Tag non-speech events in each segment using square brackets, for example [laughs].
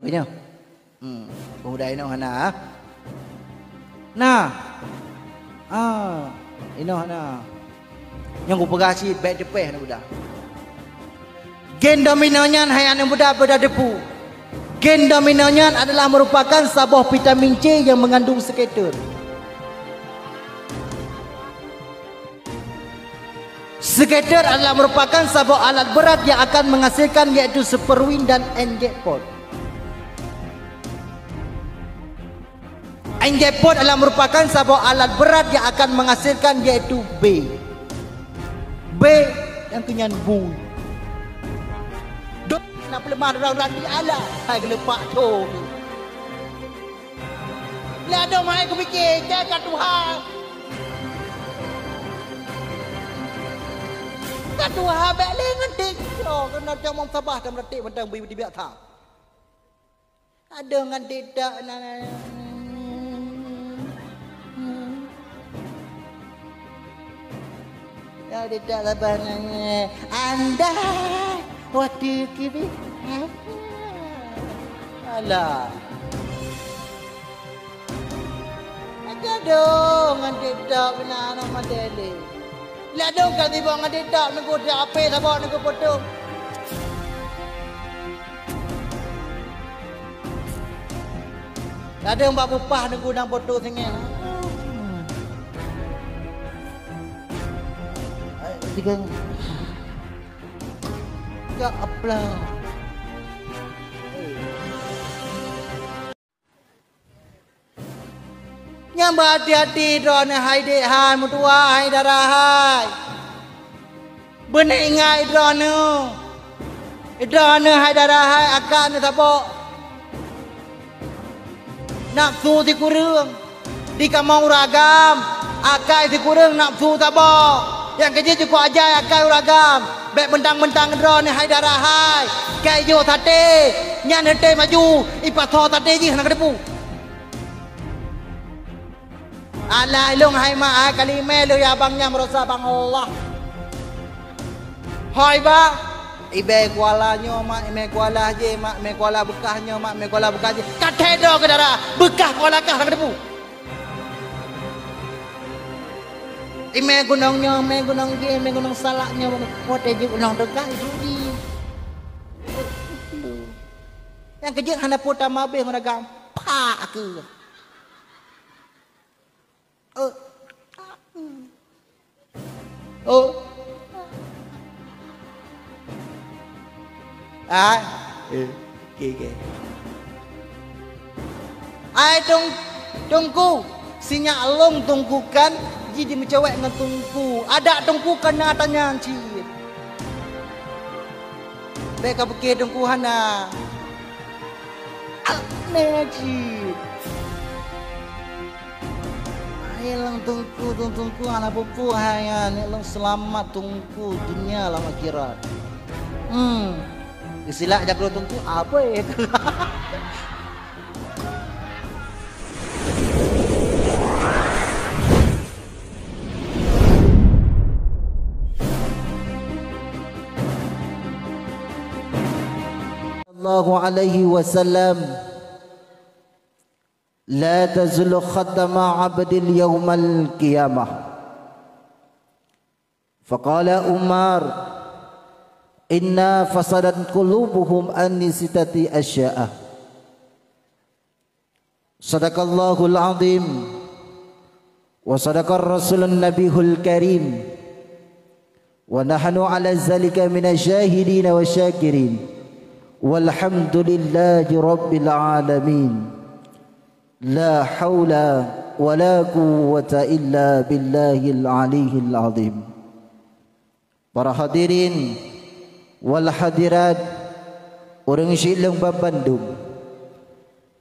Banyak. Hmm, pemuda ini mana? Ah. Nah. Ah, ini mana? Yang gue pegasi, baik depan ni budak. Gen dominonya hanya anak muda pada depu. Gen dominannya adalah merupakan sabah vitamin C yang mengandung skater. Skater adalah merupakan sabah alat berat yang akan menghasilkan yaitu superwin dan endgate Enjepot adalah merupakan sebuah alat berat yang akan menghasilkan yaitu B. B yang tu nyan bu. Dok nak lemah orang orang di ala. Hai gelepak tu. Ni ada lah, mai ku fikir jaga Tuhan. Kat Tuhan beli ngedik. Oh, ya, kena jomong sabah dan meletik bentang bibi-bibi atas. Ada dengan tidak. Nah, nah, Kau tidak lebarannya. Lah Anda, waktu do you give Alah. Ada dong, ada tak benar anak madeli. Lihat dong kat tiba dengan dia tak nunggu dia apa tak bawa nunggu potong. Ada dong buat pupah nunggu dan potong sengit. 지금 자 apa. yang berhati-hati drone hai de hai mutua hai darah hai bene eh, ingai drone drone hai darah hai akan sapo nak su di kurung di kamau ragam akai di kurung nak su sapo yang kerja juga aja kau ragam bek mentang mentang drone ni hai darah hai kai yo tate nyan hete maju ipa tho tate ji hanak depu ala ilung hai ma kali me lu ya bang nyam rosa bang allah hai ba ibe kuala nyo ma me kuala je ma me kuala bekah nyo ma me kuala bekah je kathe do ke darah bekah kuala kah hanak depu Eh, ime gunangnya, ime gunang dia, ime gunang salaknya. Oh, dia juga gunang dekat, judi. Yang kerja hanya putar mabih, mana gampak ke? Oh. Oh. Ah. Eh, ke ke. Ai tung tungku sinya along tungkukan pergi dia mencawat dengan tungku. Ada tungku kena tanya encik. Baik kau pergi tungku Hana. Al-Majid. Hilang tungku, tung tungku anak pupu hanya nilang selamat tungku dunia lama kira. Hmm, disilak jaga tungku apa ya? [laughs] الله عليه وسلم لا تزل ختم عبد يوم القيامة فقال عمر إنا فصلت قلوبهم أن ستة أشياء صدق الله العظيم وصدق الرسول النبي الكريم ونحن على ذلك من الشاهدين والشاكرين والحمد لله رب العالمين لا حول ولا قوة إلا بالله العلي العظيم Para hadirin wal hadirat Orang Shilong Bandung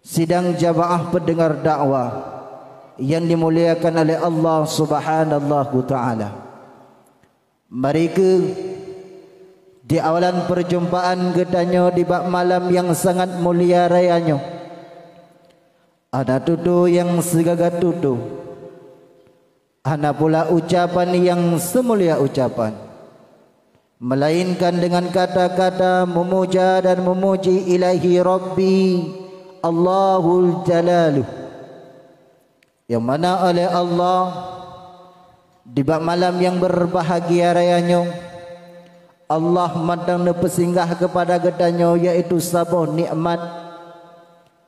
Sidang jamaah pendengar dakwah Yang dimuliakan oleh Allah subhanahu ta'ala Mereka di awalan perjumpaan gedanyo di bak malam yang sangat mulia rayanyo ada tutu yang segaga tutu ana pula ucapan yang semulia ucapan melainkan dengan kata-kata memuja dan memuji ilahi rabbi Allahul Jalalu yang mana oleh Allah di bak malam yang berbahagia rayanyo nyong Allah matang ne kepada getanyo yaitu sabuh nikmat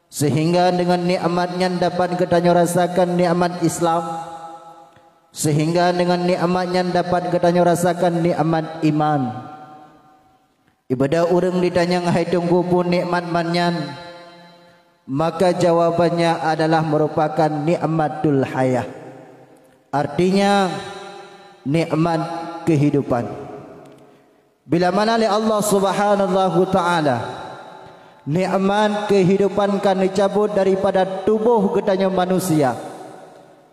sehingga dengan nikmatnya dapat getanyo rasakan nikmat Islam sehingga dengan nikmatnya dapat getanyo rasakan nikmat iman ibadah urang ditanya ngai tunggu pun nikmat manyan maka jawabannya adalah merupakan nikmatul hayah artinya nikmat kehidupan bila mana oleh Allah subhanahu ta'ala Ni'man kehidupan kan dicabut daripada tubuh getanya manusia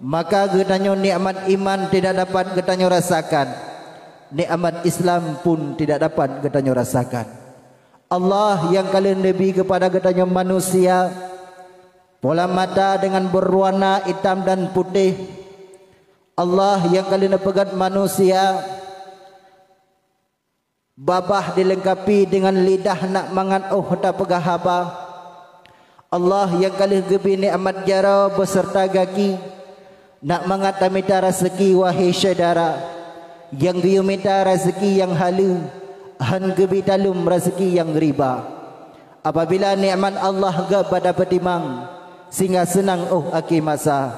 Maka getanya ni'mat iman tidak dapat getanya rasakan Ni'mat Islam pun tidak dapat getanya rasakan Allah yang kalian lebih kepada getanya manusia Pola mata dengan berwarna hitam dan putih Allah yang kalian pegat manusia babah dilengkapi dengan lidah nak mangan oh tak pegah haba. Allah yang kali gebi amat jara beserta gaki nak mangan darah segi wahai syedara yang gyu minta rezeki yang halu han gebi talum rezeki yang riba apabila nikmat Allah ga pada petimang sehingga senang oh aki masa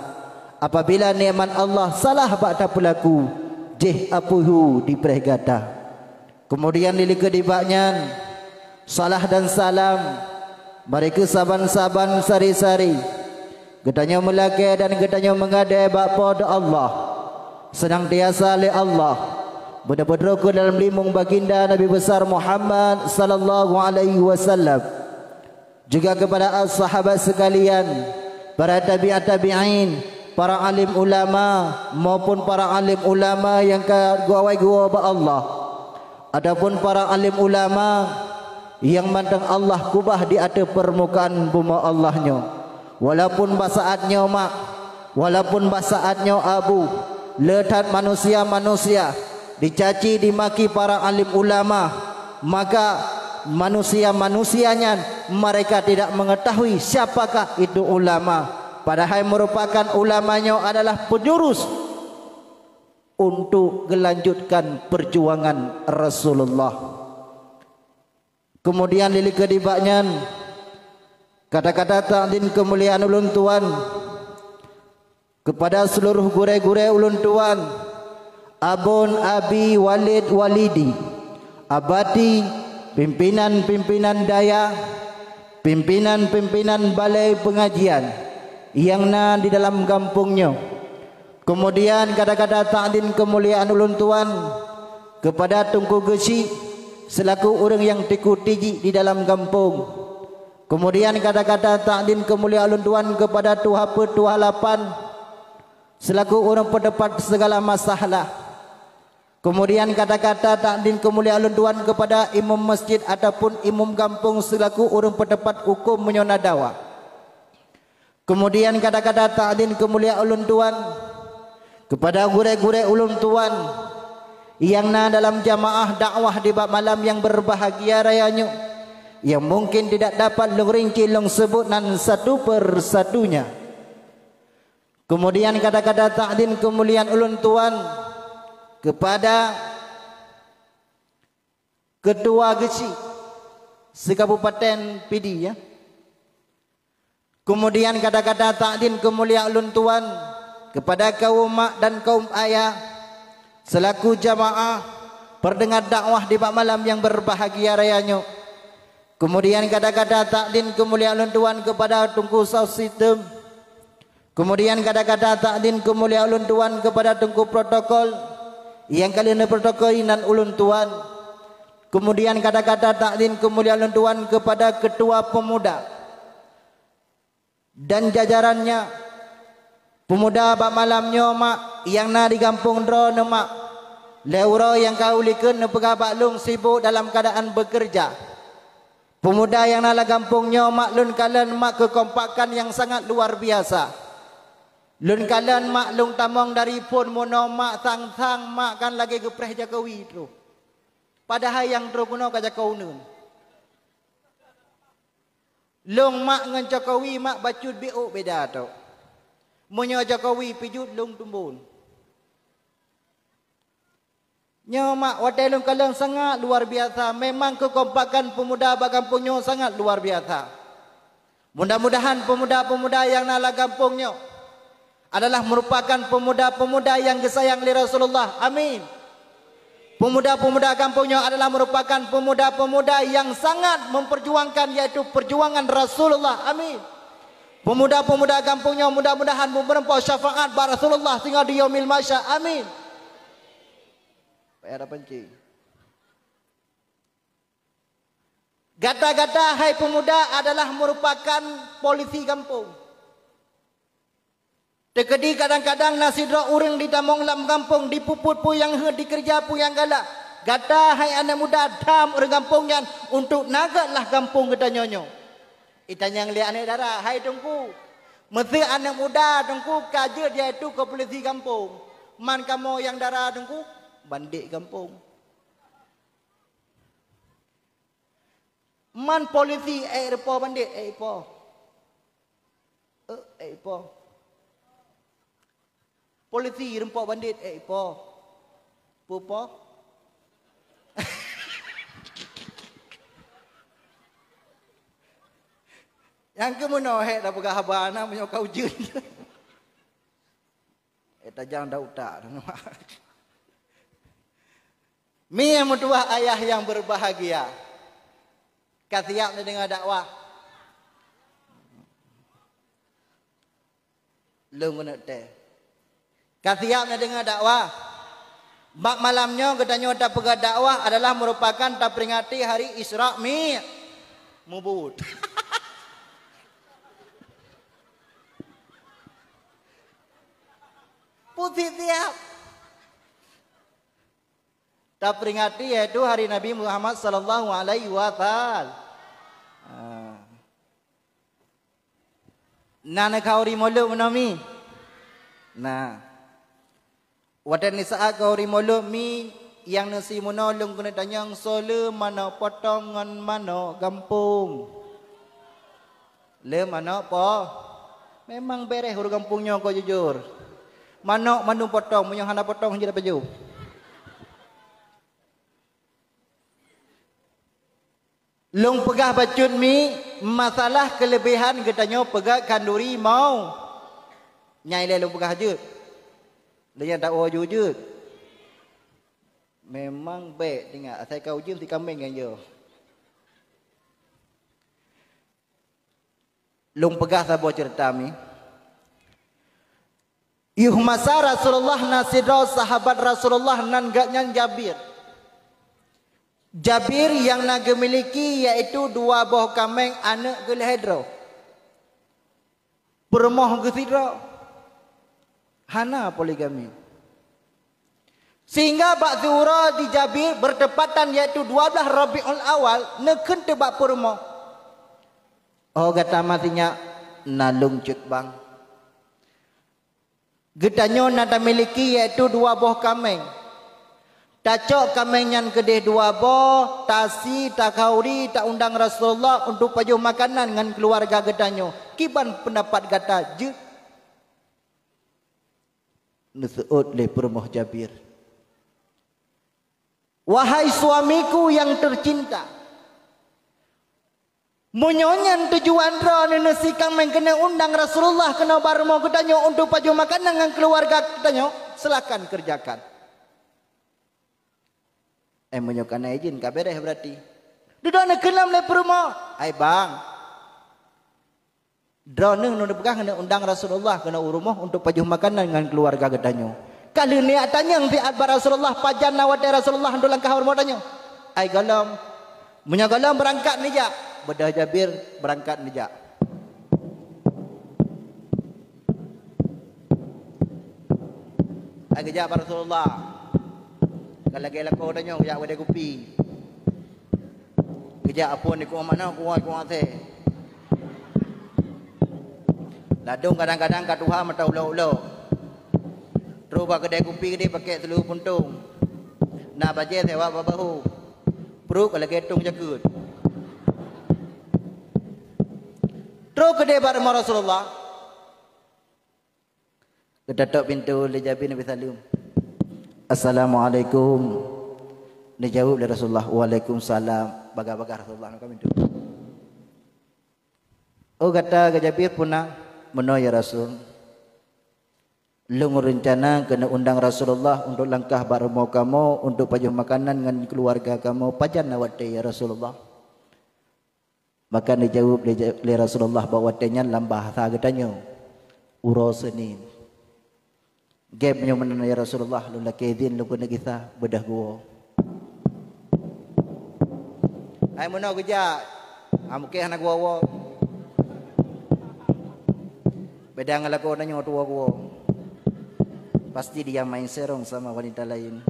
apabila nikmat Allah salah bak pelaku jeh apuhu di diperhegatah Kemudian lili kedibaknyan Salah dan salam Mereka saban-saban sari-sari Getanya melaka dan getanya mengada Bapak pada Allah Senang tiasa li Allah Benda-benda roka dalam limung baginda Nabi Besar Muhammad Sallallahu Alaihi Wasallam Juga kepada sahabat sekalian Para tabi'at tabi'in Para alim ulama Maupun para alim ulama Yang kat gua-gua Allah Adapun para alim ulama yang mandang Allah kubah di atas permukaan bumi Allahnya. Walaupun basaatnya mak, walaupun basaatnya abu, letak manusia-manusia dicaci dimaki para alim ulama, maka manusia-manusianya mereka tidak mengetahui siapakah itu ulama. Padahal merupakan ulamanya adalah penjurus untuk melanjutkan perjuangan Rasulullah. Kemudian lili kedibaknya kata-kata takdin kemuliaan ulun tuan kepada seluruh gure-gure ulun tuan abon abi walid walidi abadi pimpinan-pimpinan daya pimpinan-pimpinan balai pengajian yang na di dalam kampungnya Kemudian kata-kata ta'din kemuliaan ulun tuan kepada Tungku Gesi selaku orang yang dikutiji di dalam kampung. Kemudian kata-kata ta'din kemuliaan ulun tuan kepada Tuha Petuha Lapan selaku orang pendapat segala masalah. Kemudian kata-kata ta'din kemuliaan ulun tuan kepada imam masjid ataupun imam kampung selaku orang pendapat hukum menyona dawa. Kemudian kata-kata ta'din kemuliaan ulun tuan kepada kepada gure-gure ulum tuan yang na dalam jamaah dakwah di bab malam yang berbahagia rayanya yang mungkin tidak dapat lung rinci lung sebut nan satu persatunya kemudian kata-kata ta'din kemuliaan ulun tuan kepada ketua geci sekabupaten PD ya kemudian kata-kata ta'din kemuliaan ulun tuan kepada kaum mak dan kaum ayah selaku jamaah perdengar dakwah di bak malam yang berbahagia rayanya. Kemudian kata-kata takdin kemuliaan ulun tuan kepada tungku Tunku Sausitem. Kemudian kata-kata takdin kemuliaan ulun tuan kepada tungku Protokol yang kali ini protokol inan ulun tuan. Kemudian kata-kata takdin kemuliaan ulun tuan kepada ketua pemuda dan jajarannya Pemuda bak malam mak yang na di kampung dro mak. Leura yang kau likun ne pegabak lung sibuk dalam keadaan bekerja. Pemuda yang nala kampung nyo mak lun kalen mak kekompakan yang sangat luar biasa. Lun kalen mak lung tamong dari pun mono mak tang tang mak kan lagi gepreh jakawi tu. Padahal yang tu kuno ka kau nun. Lung mak ngan jakawi mak bacut biuk beda tau. Munya jokowi pijut lung tumbun. Nyo mak wadai lung kalung sangat luar biasa. Memang kekompakan pemuda bagampungnya sangat luar biasa. Mudah-mudahan pemuda-pemuda yang nala kampungnya adalah merupakan pemuda-pemuda yang disayang oleh Rasulullah. Amin. Pemuda-pemuda kampungnya adalah merupakan pemuda-pemuda yang sangat memperjuangkan yaitu perjuangan Rasulullah. Amin. Pemuda-pemuda kampungnya mudah-mudahan berempuh syafaat bar Rasulullah tinggal di yaumil masya. Amin. Pak Penci. Gata-gata hai pemuda adalah merupakan polisi kampung. Tekedi kadang-kadang nasi drak uring di tamong lam kampung dipuput pu yang he dikerja pu yang galak. Gata hai anak muda dam urang kampungnya yang untuk nagatlah kampung kedanyonyo. nyonyo yang lihat anak darah. Hai tungku. Mesti anak muda tungku kaje dia itu ke polisi kampung. Man kamu yang darah tungku. Bandik kampung. Man polisi eh repo bandik. Eh repo. Eh, eh repo. Polisi rempok bandit. Eh repo. Pupo. Pupo. [laughs] Yang ke mana hek dah pegah haba anak punya kau jeun. [laughs] Eh tajang dah utak. [laughs] Mi yang mutua ayah yang berbahagia. Kasiap ni dengar dakwah. Lung guna teh. Kasiap ni dengar dakwah. Mak malamnya kita tak pegah dakwah adalah merupakan tak peringati hari Isra' Mi. Mubut. Mubut. [laughs] putih tiap. Kita peringati yaitu hari Nabi Muhammad sallallahu alaihi wasallam. Ah. Nana kauri molo menami. Nah. Wadah ni saat kauri molo mi yang nasi muno lung kena tanyang sole mana potongan mana gampung. Lemana po? Memang bereh huru gampungnya kau jujur mana mana potong punya hana potong hanya dapat jauh Long pegah bacun mi masalah kelebihan getanyo pegah kanduri mau nyai le long pegah jut. Dia tak oh jujut. Memang baik dengar asal kau jim si kambing kan yo. Long pegah sabo cerita mi. Ihmasa Rasulullah nasidro sahabat Rasulullah nan gaknya Jabir. Jabir yang naga memiliki yaitu dua buah kambing anak gulihedro. Permoh gusidro. Hana poligami. Sehingga bakti ura di Jabir bertepatan yaitu dua belah Rabi'ul Awal nekun tebak permoh. Oh kata matinya nalung cut bang. Getanya nada miliki yaitu dua boh kameng. Tacok kameng yang gede dua buah, tasi, tak kauri, tak undang Rasulullah untuk payuh makanan dengan keluarga getanya. Kiban pendapat kata je. Nusut lepermoh jabir. Wahai suamiku yang tercinta. Wahai suamiku yang tercinta. Munyonyan tujuan roh nenek si kang undang Rasulullah kena baru mau kutanya untuk paju makan dengan keluarga kutanya silakan kerjakan. Eh munyokan izin kabereh berarti. Dudah nak kenal le perumah. Hai bang. Drone nu nepekah kena undang Rasulullah kena urumah untuk paju makan dengan keluarga kutanya. Kali niatannya yang fiat bar Rasulullah pajan nawat Rasulullah hendak langkah hormatannya. Ai galam. Munyagalam berangkat ni jak. Ya. Bedah Jabir berangkat nejak. Lagi jap Rasulullah. Kalau gelak kau dah nyong, jap wede kopi. Kejap pun ni kau mana kau kau ate. Ladung kadang-kadang kat Tuhan mata ulo-ulo. Rupa kedai kopi ni pakai telur puntung. Nak baca sewa babahu. Pruk lagi tung jakut. Terus ke dia bareng Rasulullah. Ketatok pintu lejabi Nabi Salim. Assalamualaikum. Dia jawab oleh Rasulullah. Waalaikumsalam. Baga-baga Rasulullah. Nak pintu. Oh kata ke Jabir pun nak Ya Rasul. Lu rencana kena undang Rasulullah untuk langkah baru kamu untuk pajuh makanan dengan keluarga kamu. Pajan nak ya Rasulullah. Maka dia jawab oleh Rasulullah bahawa tanya dalam bahasa katanya Uro seni Gapnya mana ya Rasulullah Lula kezin lu kena kita bedah gua Hai mana kerja Amu ah, keh nak gua gua Beda ngalah kau orang tua gua Pasti dia main serong sama wanita lain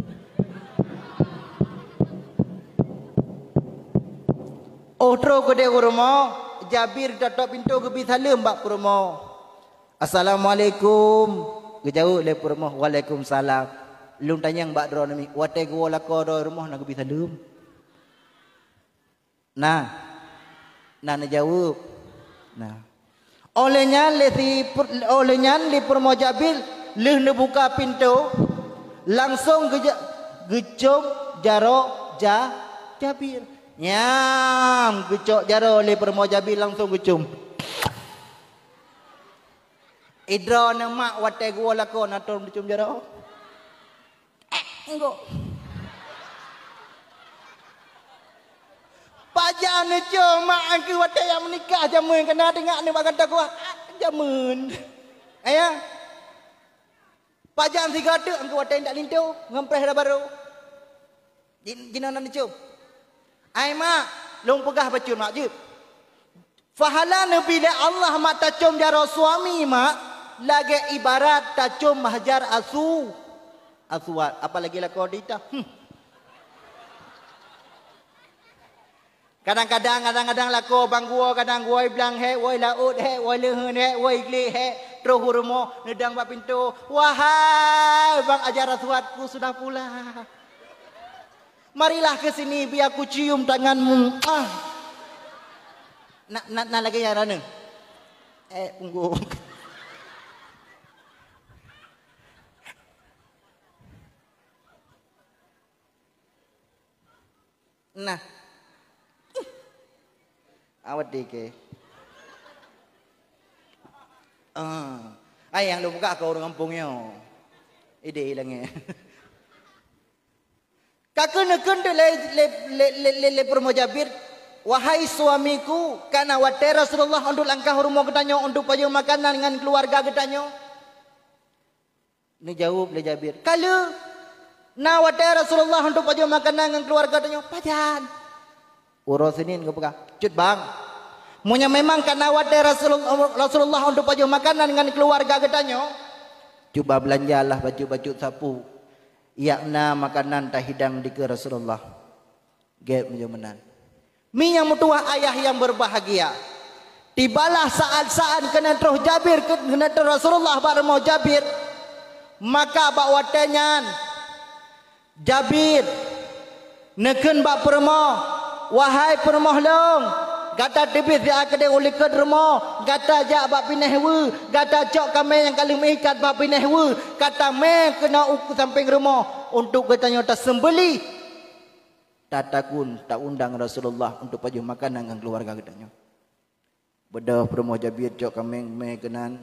Otro ke dia rumah Jabir datang pintu ke bi salam bab Assalamualaikum ke jauh le rumah Waalaikumsalam Lung tanya bab dro ni wate gua la ko dro nak bi salam Nah Nah na jawab Nah Olehnya le olehnya le rumah Jabir le ne buka pintu langsung ke gejok jarok ja Jabir Nyam, kucuk jaro oleh permojabi langsung kucum. Idra nang mak wate gua lako natur kucum jaro. Eh, engko. Pajak ni mak aku wate yang menikah jamun kena dengar ni bagan takwa jamun. Ayah. Eh, Pajak si gadu aku wate tak lintu ngempres dah baru. Jinanan nang Ai mak, long pegah bacun mak jib. Fahala nabi dia Allah mak tacum jaro suami mak lagi ibarat tacum hajar asu. Asuat, apalagi lah kau dita. Hm. Kadang-kadang kadang-kadang lah kau bang gua kadang gua bilang he woi laut he woi lehun he woi gli he roh hurmo nedang ba pintu. Wahai bang ajar asuat sudah pulang. Marilah ke sini biar aku cium tanganmu. Ah. Nak nak nak lagi yang mana? Eh, tunggu. Nah. Awak dik. Ah. Ayang lu buka ke orang kampungnya. Ide hilangnya. [laughs] Kakena kende le le le le le, le permojabir. Wahai suamiku, karena wadah Rasulullah untuk langkah rumah kita ketanya untuk payu makanan dengan keluarga kita ketanya. Ini jawab le Jabir. Kalau na wadah Rasulullah untuk payu makanan dengan keluarga kita ketanya, pajan. Urus ini enggak buka. Cut bang. Munya memang karena wadah Rasulullah, untuk payu makanan dengan keluarga kita ketanya. Cuba belanjalah baju-baju sapu yakna makanan tahidang di ke Rasulullah. Gap menjumenan. Minyak mutua ayah yang berbahagia. Tibalah saat-saat kena terus Jabir kena terus Rasulullah bermau Jabir. Maka bak watenyan Jabir neken bak permoh wahai permoh long Gata tipis si akade uli ke dermo. Gata jak bak pinah hewa. Gata cok kami yang kali mengikat bak pinah hewa. Kata me kena uku samping dermo. Untuk katanya tak sembeli. Tak takun, tak undang Rasulullah untuk pajuh makan dengan keluarga katanya. Beda permoh jabir cok kami me kenan.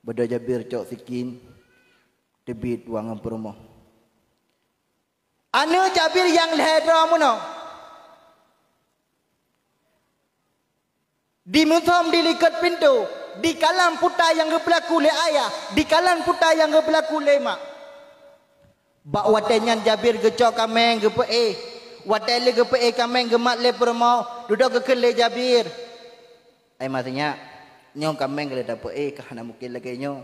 Beda jabir cok sikin. Tibit wangan permoh. Anu jabir yang lehera munah. Di mufam dilikat pintu Di kalam puta yang berlaku le ayah Di kalam puta yang berlaku le mak Bak watenyan jabir gecok kameng gepe eh Watel le gepe eh kameng gemat le permau Duduk ke kele jabir Ayah eh, maksudnya Nyong kameng le dapet eh Kahana mungkin lagi nyong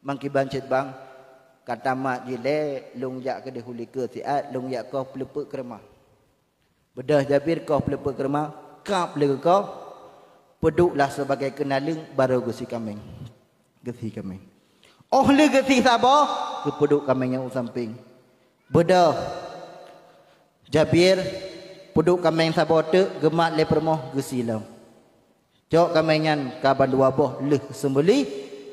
Mangki bancit bang Kata mak jile Lung jak ke dihuli ke siat Lung jak kau pelepuk kerma Bedah jabir kau pelepuk kerma Kau pelepuk kau peduklah sebagai kenaling baru gusi kami gusi kami oh le gusi sabo peduk kami yang samping beda jabir peduk kami yang sabo te gemat le permoh gesi lam jok kami yang kaban dua boh le sembeli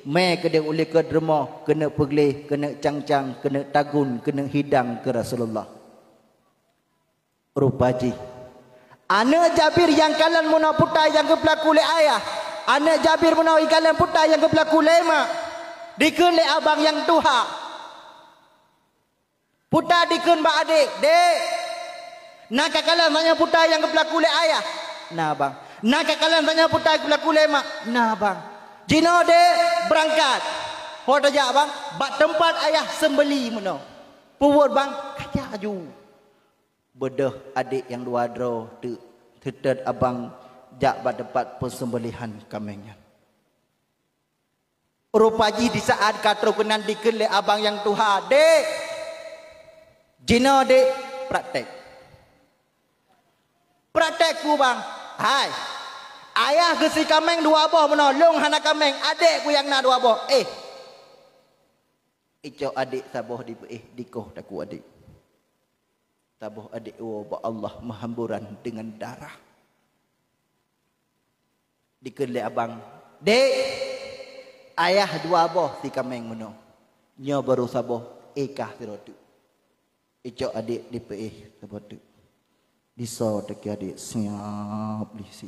me kede uli ke derma kena pegle kena cangcang kena tagun kena hidang ke rasulullah rupaji Anak Jabir yang kalian muna putai yang ke pelaku le ayah. Anak Jabir muna ikalan putai yang ke pelaku le mak. Dikun le abang yang tuha. Putai dikun ba adik. Dek. Nak kalian tanya putai yang ke pelaku le ayah. nak abang. Nak kalian tanya putai ke pelaku le mak. nak abang. Jino dek berangkat. Hoda ja abang. Bak tempat ayah sembeli muna. Puwur bang. Kacau juga bedah adik yang dua dro tetet abang jak bat dapat persembelihan kamengnya rupaji di saat katro kenan dikel abang yang tuha dek jina dek praktek praktek ku bang hai ayah ke si kameng dua boh menolong hana kameng adik ku yang nak dua boh eh Ijo adik saboh di eh dikoh tak ku adik tabuh adik wa ba Allah mahamburan dengan darah dikelik abang dek ayah dua boh si kameng mano nya baru saboh Eka tirotu ejo adik di pe eh, sabotu diso tek adik siap di si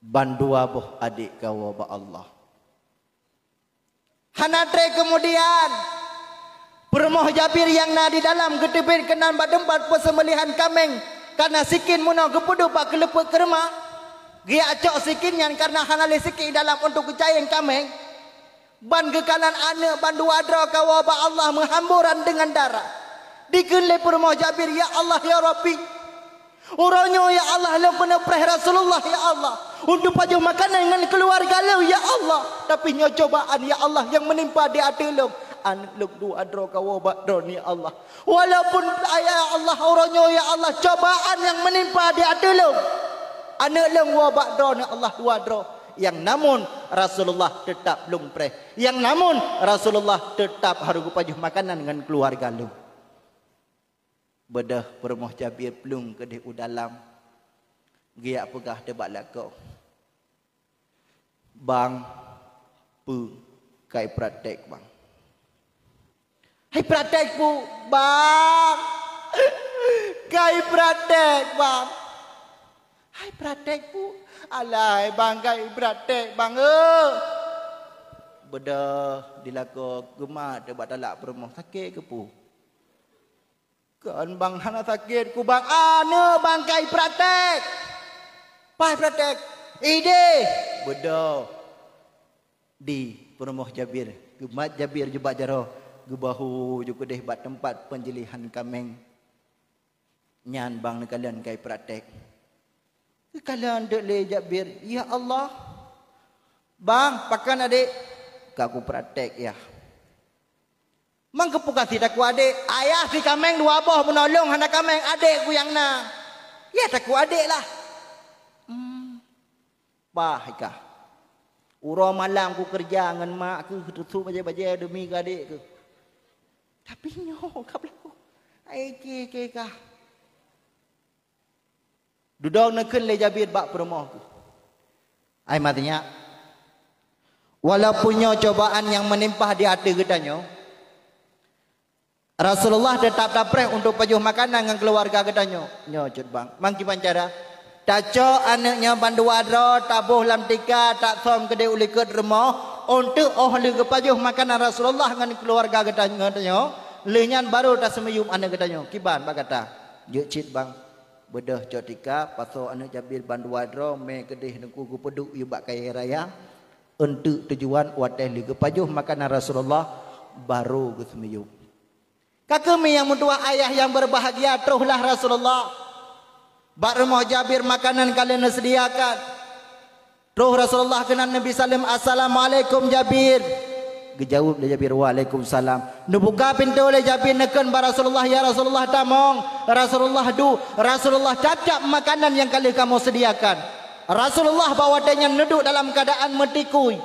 ban dua boh adik kawa ba Allah Hanatre kemudian Bermoh jabir yang na di dalam gedebin kenan badempat pesembelihan kameng karena sikin muno gepudu pak kelepe kerma gia acok sikin yang karena hanale sikin dalam untuk kecayeng kameng ban gekanan ane ban dua dra kawaba Allah menghamburan dengan darah dikenle bermoh jabir ya Allah ya Rabbi Uronyo ya Allah lo pernah preh Rasulullah ya Allah untuk pajuh makanan dengan keluarga lo ya Allah tapi nyo cobaan ya Allah yang menimpa dia adelo Quran luk du adro kawo badroni Allah walaupun ayat Allah orangnya ya Allah cobaan yang menimpa dia adelung anak lung wa badroni Allah wadro yang namun Rasulullah tetap lumpreh yang namun Rasulullah tetap harugu pajuh makanan dengan keluarga lu bedah permoh cabir plung ke di udalam giak pegah debat lakau bang pu kai praktek bang ให้ประแตกปูบางไก่ประแตกบางให้ประแตกปูอะไรบางไก่ประแตกบางเออบดดิลากกุมาเดบัดละประมงสักเกกปูกอนบางฮันสักเกกูบางอาเนอบางไก่ประแตกไปประแตกอีเดบดดีประมงจับเบียร์กุมาจับเบียร์จับจาร์ gebahu juga deh bat tempat penjelihan kameng nyan bang kalian kai praktek kalian dek le jabir ya Allah bang pakan adik kaku ku praktek ya mang kepuka tidak ku adik ayah si kameng dua boh menolong hana kameng adik ku yang na ya tak ku adik lah hmm. bah ikah Uro malam ku kerja dengan mak ku tutup baje-baje demi ke adik ke. Capinho, kapla ko. Ay, kika. ka. Dudaw na kun le jabit bak perumah ko. cobaan yang menimpah di hati kita kitanya. Rasulullah tetap tapreh untuk pejuh makanan dengan keluarga kita kitanya. cut bang. Mangki pancara. Tak cok anaknya bandu wadro, tabuh lam tika, tak som kedai ulikut remoh untuk ahli oh kepajuh makanan Rasulullah dengan keluarga katanya tanya. lenyan baru tak semayum anak tanya. kiban bak kata jecit bang bedah cotika Pasal anak jabil bandu wadro me kedih nengku ku peduk yu bak kaya raya untuk tujuan wadah li kepajuh makanan Rasulullah baru ku semayum kakemi yang mentua ayah yang berbahagia teruhlah Rasulullah Bak rumah Jabir makanan kalian sediakan. Roh Rasulullah kenal Nabi Salim Assalamualaikum Jabir Gejawab dia Jabir Waalaikumsalam Nubuka pintu oleh Jabir Nekan bar Rasulullah Ya Rasulullah tamong Rasulullah du Rasulullah cacap makanan yang kali kamu sediakan Rasulullah bawa dia neduk dalam keadaan metikui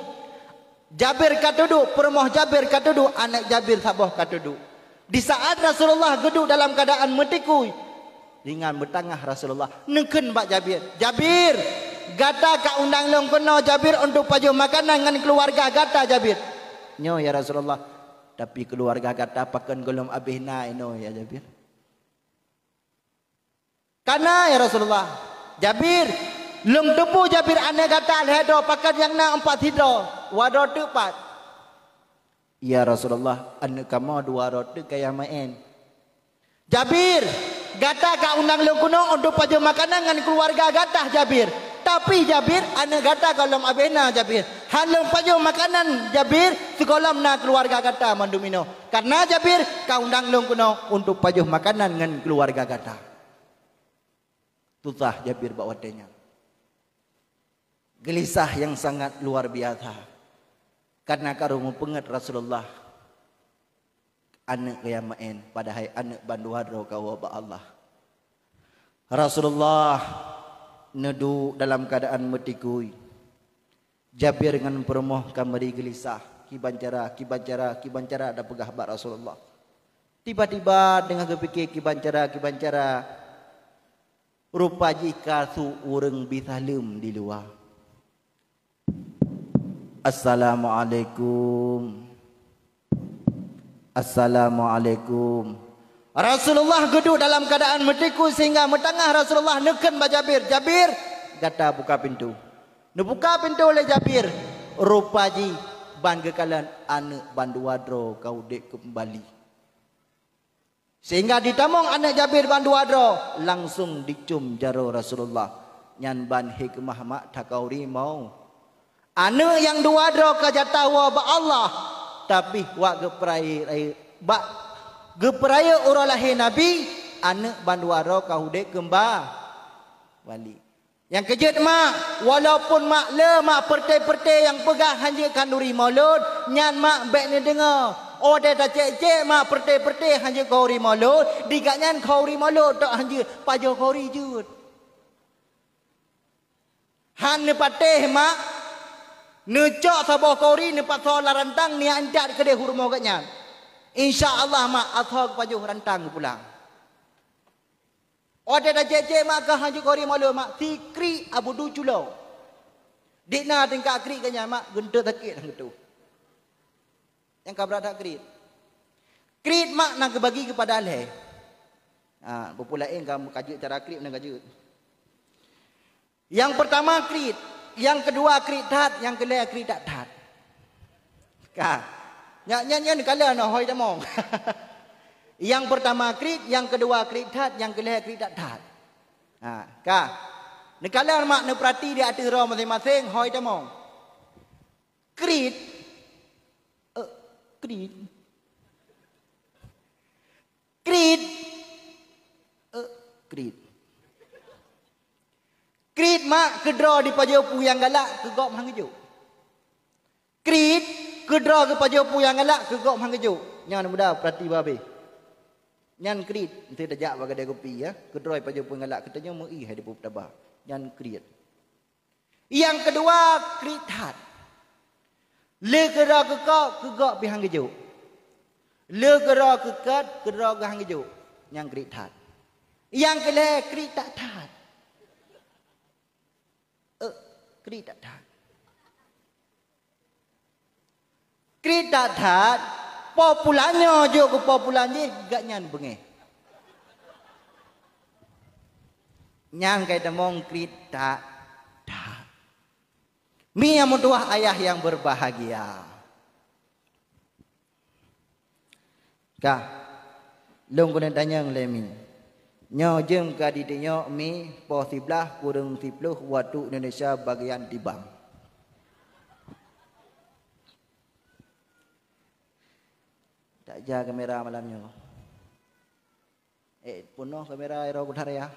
Jabir duduk. Permoh Jabir duduk. Anak Jabir sabah duduk. di saat Rasulullah duduk dalam keadaan metikui, dengan bertangah Rasulullah, nengken Pak Jabir, Jabir, Gata kak undang long kena Jabir untuk paju makanan dengan keluarga gata Jabir. Nyo ya Rasulullah. Tapi keluarga gata pakan golom abih na. no ya Jabir. Karena ya Rasulullah. Jabir. Long tepu Jabir aneh gata alhedo pakan yang na empat hidro. Wadah tepat. Ya Rasulullah. Anak kamu dua roti kaya main. Jabir. Gata kak undang long kuno untuk paju makanan dengan keluarga gata Jabir tapi Jabir ana kata kalau abena Jabir halum payo makanan Jabir sekolah na keluarga kata mandumino karena Jabir ka undang long kuno untuk payo makanan dengan keluarga kata. tutah Jabir bawa denya gelisah yang sangat luar biasa karena karumu pengat Rasulullah anak kiamain pada hai anak banduhadro kawa ba Allah Rasulullah nedu dalam keadaan metikui. Jabir dengan permoh kamari gelisah. Kibancara, kibancara, kibancara ada pegah bak Rasulullah. Tiba-tiba dengan kepikir kibancara, kibancara. Rupa jika su ureng bithalim di luar. Assalamualaikum. Assalamualaikum. Rasulullah geduk dalam keadaan merdeku sehingga metangah Rasulullah neken ba Jabir. Jabir kata buka pintu. Nu buka pintu oleh Jabir. Rupa ji ban kekalan anak bandu wadro kau dek kembali. Sehingga ditamong anak Jabir bandu wadro langsung dicum jaro Rasulullah. Nyan ban hikmah mak takau rimau. Anak yang dua dro kajatawa ba Allah. Tapi wak geprai eh, Bak geperaya orang lahir Nabi, anak banduara kahudek kembar wali. Yang kejut mak, walaupun mak le, mak perte-perte yang pegah hanya kanduri maulud, nyan mak baik ni dengar. Oh dia tak cek-cek mak perte-perte hanya kauri maulud, digak nyan kauri maulud, tak hanya pajak kauri je. Han ni patih mak, ni cok sabah kauri, ni pasal larantang, ni anjat kedai hurma kat nyan. InsyaAllah mak Atau kepada rantang pulang Orang dah jeje mak Kau hancur kori malu mak Tikri abu ducu lo Dikna tingkat kri kanya mak Gendut sakit yang itu Yang kau berada kri Kri mak nak bagi kepada alih ha, Berpulai eh, kamu kajut cara kri Mena kajut yang pertama krit, yang kedua krit dat, yang kelima krit dat dat. Kah? Nyak nyak ni kala no hoi tamong. [laughs] yang pertama krit, yang kedua krit dat, yang kelah krit dat dat. Ha, ka. Ne kala mak ne prati di atas ro masing-masing hoi tamong. Krit uh, krit. Krit uh, krit. Krit mak kedro di pajau puyang galak ke gop hang kejuk. Krit Kedra ke paja pu yang ngalak ke gok mang kejuk. Nyan muda perhati babe. Nyan kredit nanti dajak bagai dia kopi ya. Kedra paja yang ngalak katanya mu ih hadi pu tabah. Nyan kredit. Yang kedua kredit. Le kedra ke kau ke gok pi kejuk. Le kedra ke kat kedra ke hang kejuk. Nyan kredit. Yang kele kredit tak tat. Eh kredit tak tat. Kereta tak Populanya juga ke populan je Gak nyan bengih Nyan kaya temong kereta tak Mi yang mutua ayah yang berbahagia Kah Lung kena tanya oleh mi Nyo jem ka ditinyo mi Posiblah kurung siplus Waktu Indonesia bagian tibang Tibang Tak jah kamera malamnya. Eh, penuh kamera era aku ya.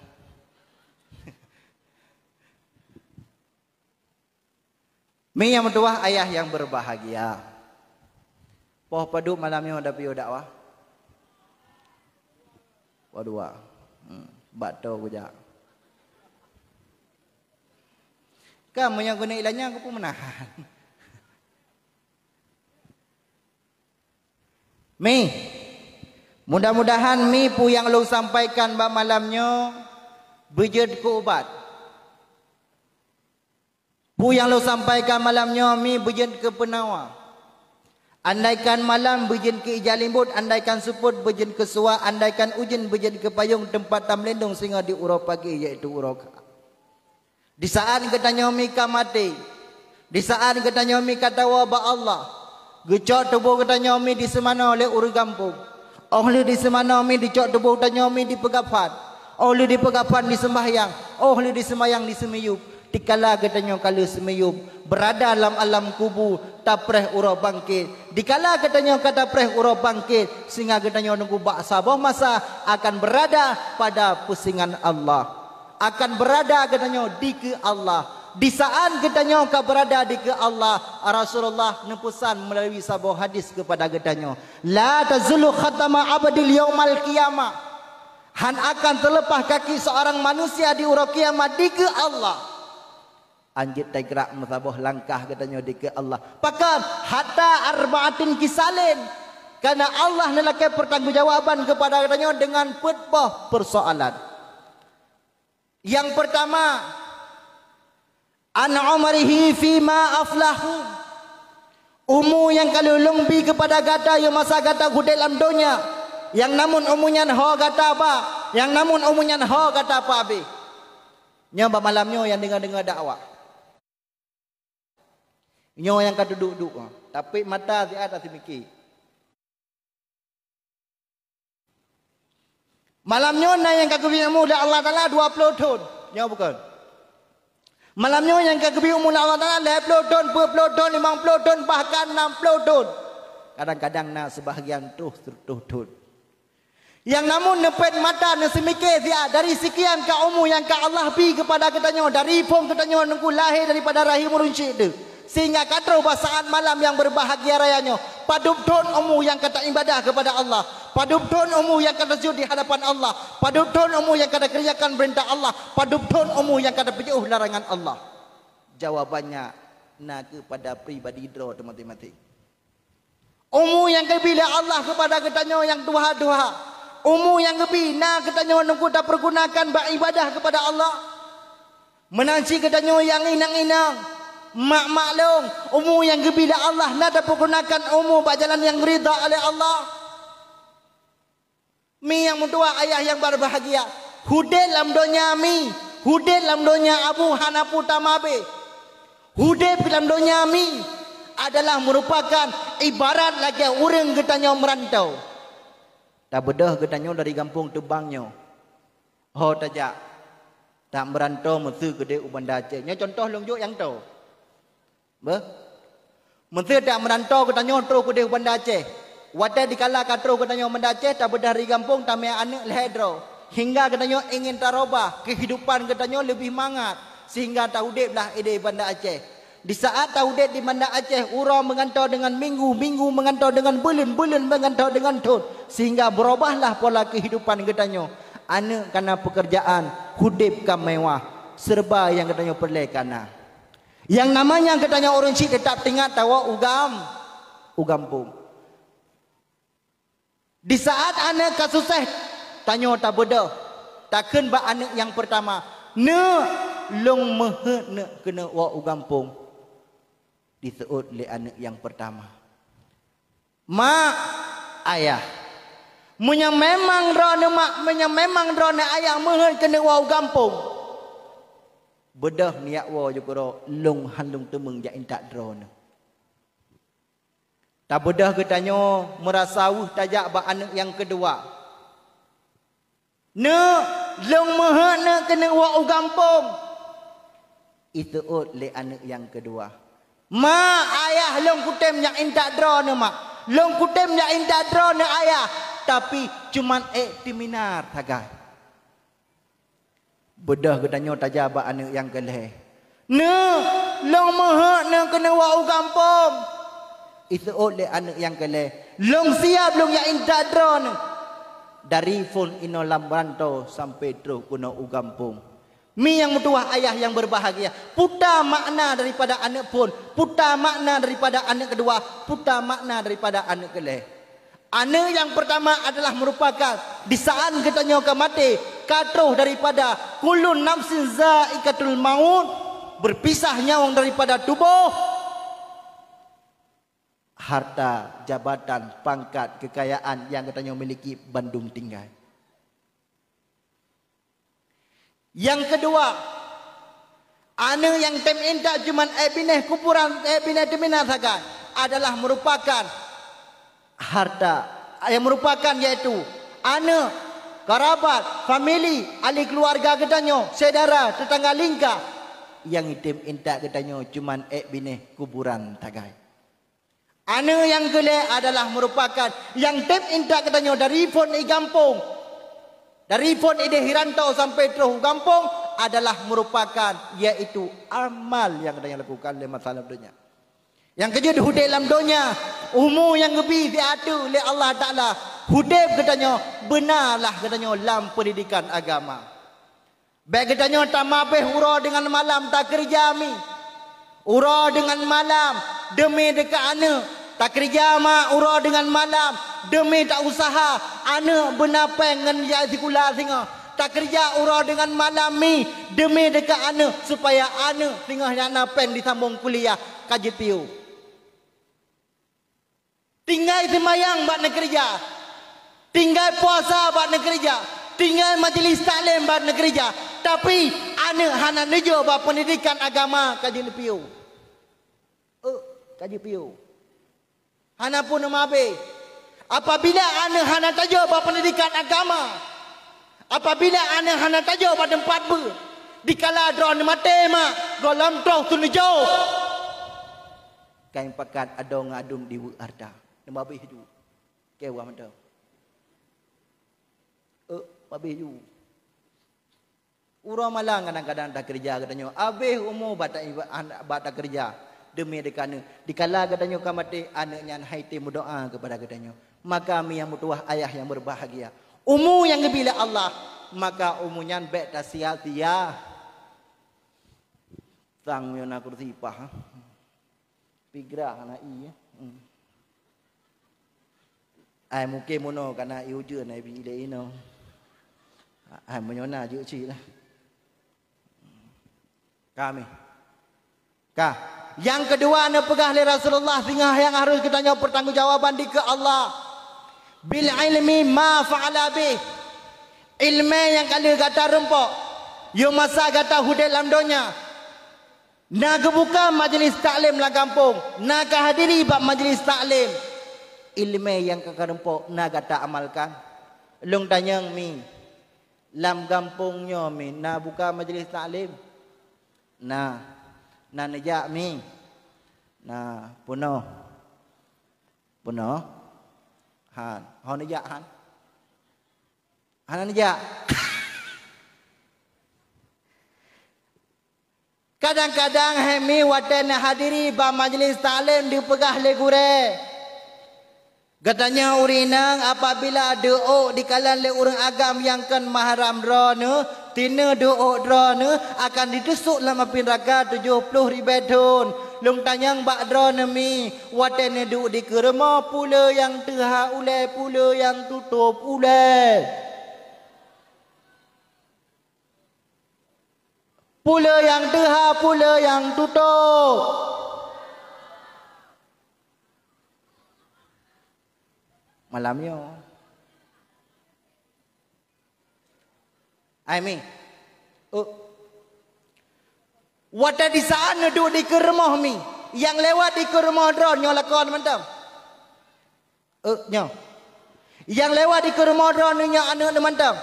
Mi yang berdua ayah yang berbahagia. Poh padu malamnya ada piu dakwah. Wadua. Hmm. Bato kuja. Kamu yang guna ilahnya aku pun menahan. [laughs] Mi. Mudah-mudahan mi pu yang lu sampaikan ba malamnya bejed ku ubat. Pu yang lu sampaikan malamnya mi bejed ke penawa. Andaikan malam bejen ke ijal limbut, andaikan suput bejen ke suar, andaikan ujin bejen ke payung tempat tam lindung sehingga di urau pagi iaitu urau ka. Di saat kita nyomi ka mati, di saat kita nyomi kata wa ba Allah, Gecok tubuh kita nyomi di semana oleh uru kampung. Ohli di semana mi dicok tubuh kita nyomi di pegapan. Ohli di pegapan di sembahyang. Ohli di sembahyang di semiyuk. Dikala kita nyokala semiyuk. Berada dalam alam kubu tapreh ura bangkit. Dikala kita nyokala tapreh ura bangkit. Sehingga kita nyokala baksa bawah masa akan berada pada pusingan Allah. Akan berada kita nyokala di ke Allah. Di saat getanyo ka berada di ke Allah, Rasulullah nepusan melalui sabo hadis kepada getanyo. La tazulu khatama abadil yaumal qiyamah. Han akan terlepas kaki seorang manusia di urah kiamat di ke Allah. Anjit tak gerak mutaboh langkah katanya di ke Allah. Pakar hatta arba'atin kisalin. Karena Allah nelakai pertanggungjawaban kepada katanya dengan petboh persoalan. Yang pertama, an umrihi fi ma aflahu umu yang kalau lembi kepada gada yang masa gada gudel dalam dunia yang namun umunya ho gada apa yang namun umunya ho gada apa abi malam malamnya yang dengar-dengar dakwah Nyo yang kata duduk-duduk. Tapi mata si ada si mikir. Malam nyo na yang kata bina muda Allah Ta'ala 20 tahun. Nyo bukan. Malamnya yang ke kebiu mula Allah Ta'ala Lepas puluh tahun, puluh lima puluh Bahkan enam puluh Kadang-kadang nak sebahagian tu Tuh, tuh, yang namun nepet mata nesemike dia ya, dari sekian ke umur yang ke Allah bi kepada kita nyawa dari pom kita nyawa nunggu lahir daripada rahim runcit dia sehingga kadro saat malam yang berbahagia rayanya padubdon umu yang kata ibadah kepada Allah padubdon umu yang kata sujud di hadapan Allah padubdon umu yang kata kerjakan perintah Allah padubdon umu yang kata penjauh larangan Allah jawabannya na kepada pribadi dro teman mati. umu yang kebila Allah kepada kita ketanya yang duha-duha umu yang kebi na ketanya nunggu tak pergunakan beribadah kepada Allah menansi ketanya yang inang-inang Mak maklum umur yang gembira Allah nada pergunakan umur buat jalan yang rida oleh Allah. Mi yang mudua ayah yang berbahagia. Hudil lam donya mi, hudil lam donya Abu Hanafu Tamabe. Hudil dalam donya mi adalah merupakan ibarat lagi orang getanya merantau. Tak bedah getanya dari kampung tebangnya. Oh tajak. Tak merantau mesti gede ubanda Aceh. Ini contoh lonjok yang tau. Ba? Mentir tak merantau ku tanya tu ku dia Banda Aceh. Wadah dikalah katru ku tanya bandar Aceh tak berdah di kampung tak main anak lehedro. Hingga katanya ingin tarubah. Kehidupan katanya lebih mangat. Sehingga tak udik lah ide bandar Aceh. Di saat tak udik di bandar Aceh. Orang mengantau dengan minggu. Minggu mengantau dengan bulan. Bulan mengantau dengan tahun Sehingga berubahlah pola kehidupan katanya. Anak kena pekerjaan. hidup kan Serba yang katanya perlekanah. Yang namanya katanya orang Cik tetap tinggal tawa ugam. Ugam pun. Di saat anak kasusah, tanya tak beda. Takkan buat anak yang pertama. Ne, long mehe ne kena wa ugam pun. Disuut oleh anak yang pertama. Mak, ayah. Menyememang rana mak, menyememang rana ayah mehe kena wa ugam pun. Bedah niat wa je kira long halung temeng ja intak drone. Tak bedah ke tanya merasau tajak ba anak yang kedua. Ne long maha ne kena wa ugampong. Itu ut le anak yang kedua. Ma ayah long kutem yang intak drone ma. Long kutem yang intak drone ayah tapi cuman ek timinar tagai. Bedah ke tanya tajar abang anak yang kele. Ne, long maha ne kena wau kampung. Itu oleh anak yang kele. Long siap long yang indah drone. Dari fon ino lambanto sampai tro kuno ugampung. Mi yang mutua ayah yang berbahagia. Puta makna daripada anak pun. Puta makna daripada anak kedua. Puta makna daripada anak kelih. Ana yang pertama adalah merupakan di saat kita nyoka mati, katruh daripada kulun nafsin zaikatul maut, berpisah nyawa daripada tubuh. Harta, jabatan, pangkat, kekayaan yang kita nyoka miliki bandung tinggal. Yang kedua, ana yang tem indak cuman ebineh kuburan ebineh deminah adalah merupakan harta yang merupakan yaitu anak, kerabat, family, ahli keluarga kita ketanyo, saudara, tetangga lingga yang itim intak ketanyo cuma ek bineh kuburan tagai. Ana yang gele adalah merupakan yang tip kita ketanyo dari pon i gampong Dari pon i dehiranto sampai teruh gampong adalah merupakan yaitu amal yang kita ketanyo lakukan lima salam dunia. Yang kerja di hudai dalam dunia Umur yang lebih diadu oleh Allah Ta'ala Hudib katanya Benarlah katanya dalam pendidikan agama Baik katanya tak mabih ura dengan malam tak kerja mi Ura dengan malam demi dekat anak Tak kerja ma ura dengan malam demi tak usaha Anak benapa dengan sekolah singa Tak kerja ura dengan malam mi demi dekat anak Supaya anak singa yang napen disambung kuliah kajitiu Kajitiu tinggal semayang buat negerja tinggal puasa buat negerja tinggal majlis taklim buat negerja tapi anak hana nejo buat pendidikan agama kaji nepio oh eh, kaji pio hana pun nama be apabila anak hana tajo buat pendidikan agama apabila anak hana tajo buat tempat be dikala drone di mate ma golam drone tu nejo kain pekat adong adung di wu ardah dia mabih tu. Kau orang mata. Eh, mabih tu. Orang malang kadang-kadang tak kerja katanya. Habis umur batak anak batak kerja. Demi dekat ni. Dikala katanya kau mati anaknya haiti berdoa kepada katanya. Maka mi yang mutuah ayah yang berbahagia. Umur yang bila Allah maka umurnya baik tak sihat ya. Tang yo nak kursi pah. Ha? Pigrah anak i. Ya. Hmm. Ai mungkin mono kana yu je nai bi le ino. Ai mono ju chi lah. Kami. Ka. Yang kedua ne pegah le Rasulullah singa yang harus kita nyau pertanggungjawaban di ke Allah. Bil ilmi ma fa'ala bi. Ilmu yang kali kata rempok. Yo masa kata hudel lam donya. Nak buka majlis taklim lah kampung. Nak hadiri bab majlis taklim ilmu yang po naga gata amalkan. Lung tanyang mi, lam gampung nyo mi, na buka majlis taklim, na, na neja mi, na puno, puno, han, hon neja han, han neja, Kadang-kadang kami -kadang, watan hadiri ba majlis talim di pegah legure. Katanya urinang apabila ada o di kalan le orang agam yang kan mahram drone, tine do o drone akan ditusuk dalam pinraga tujuh puluh ribu tahun. Lung tanyang bak drone mi watene du di kerma pula yang teha ule pula yang tutup ule. Pula yang teha pula yang tutup. malamnya. Aimi. Oh. Wata di sana duduk di kermah mi. Yang lewat di kermah dron nyo lakon mentam. Eh nyo. Yang lewat di kermah dron nyo teman, anu mentam.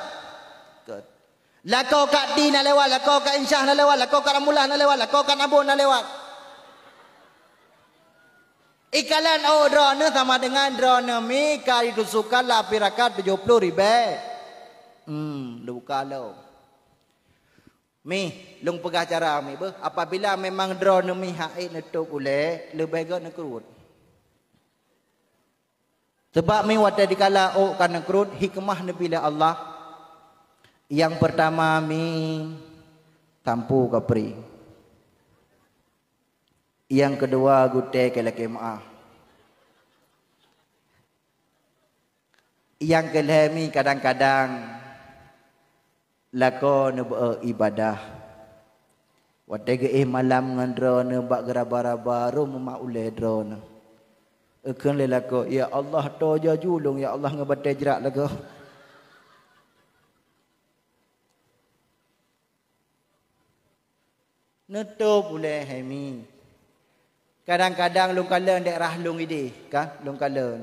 Lakau kat di nak lewat, lakau kat insyah nak lewat, lakau kat ambulah nak lewat, lakau kat nabun nak lewat. Ikalan oh drone sama dengan drone mi kali tusukan lah pirakat tujuh puluh ribu. Hmm, luka lo. Mi, lung pegah cara mi ber. Apabila memang drone mi hai netuk boleh, lebih gak nak kerut. Sebab mi wadah dikala o oh, kana kerut hikmah nabi Allah. Yang pertama mi tampu kapri. Yang kedua gute ke laki ma. Yang kelemi kadang-kadang lako ne ibadah. Wate ge eh malam ngandro ne bak gerabaraba ro mama ule drone. Ekan le lako ya Allah to ja julung ya Allah ngebatai jerak lako. Nato boleh hemi. Hey, Kadang-kadang lung kalen daerah lung ini, kan? Lung kalen.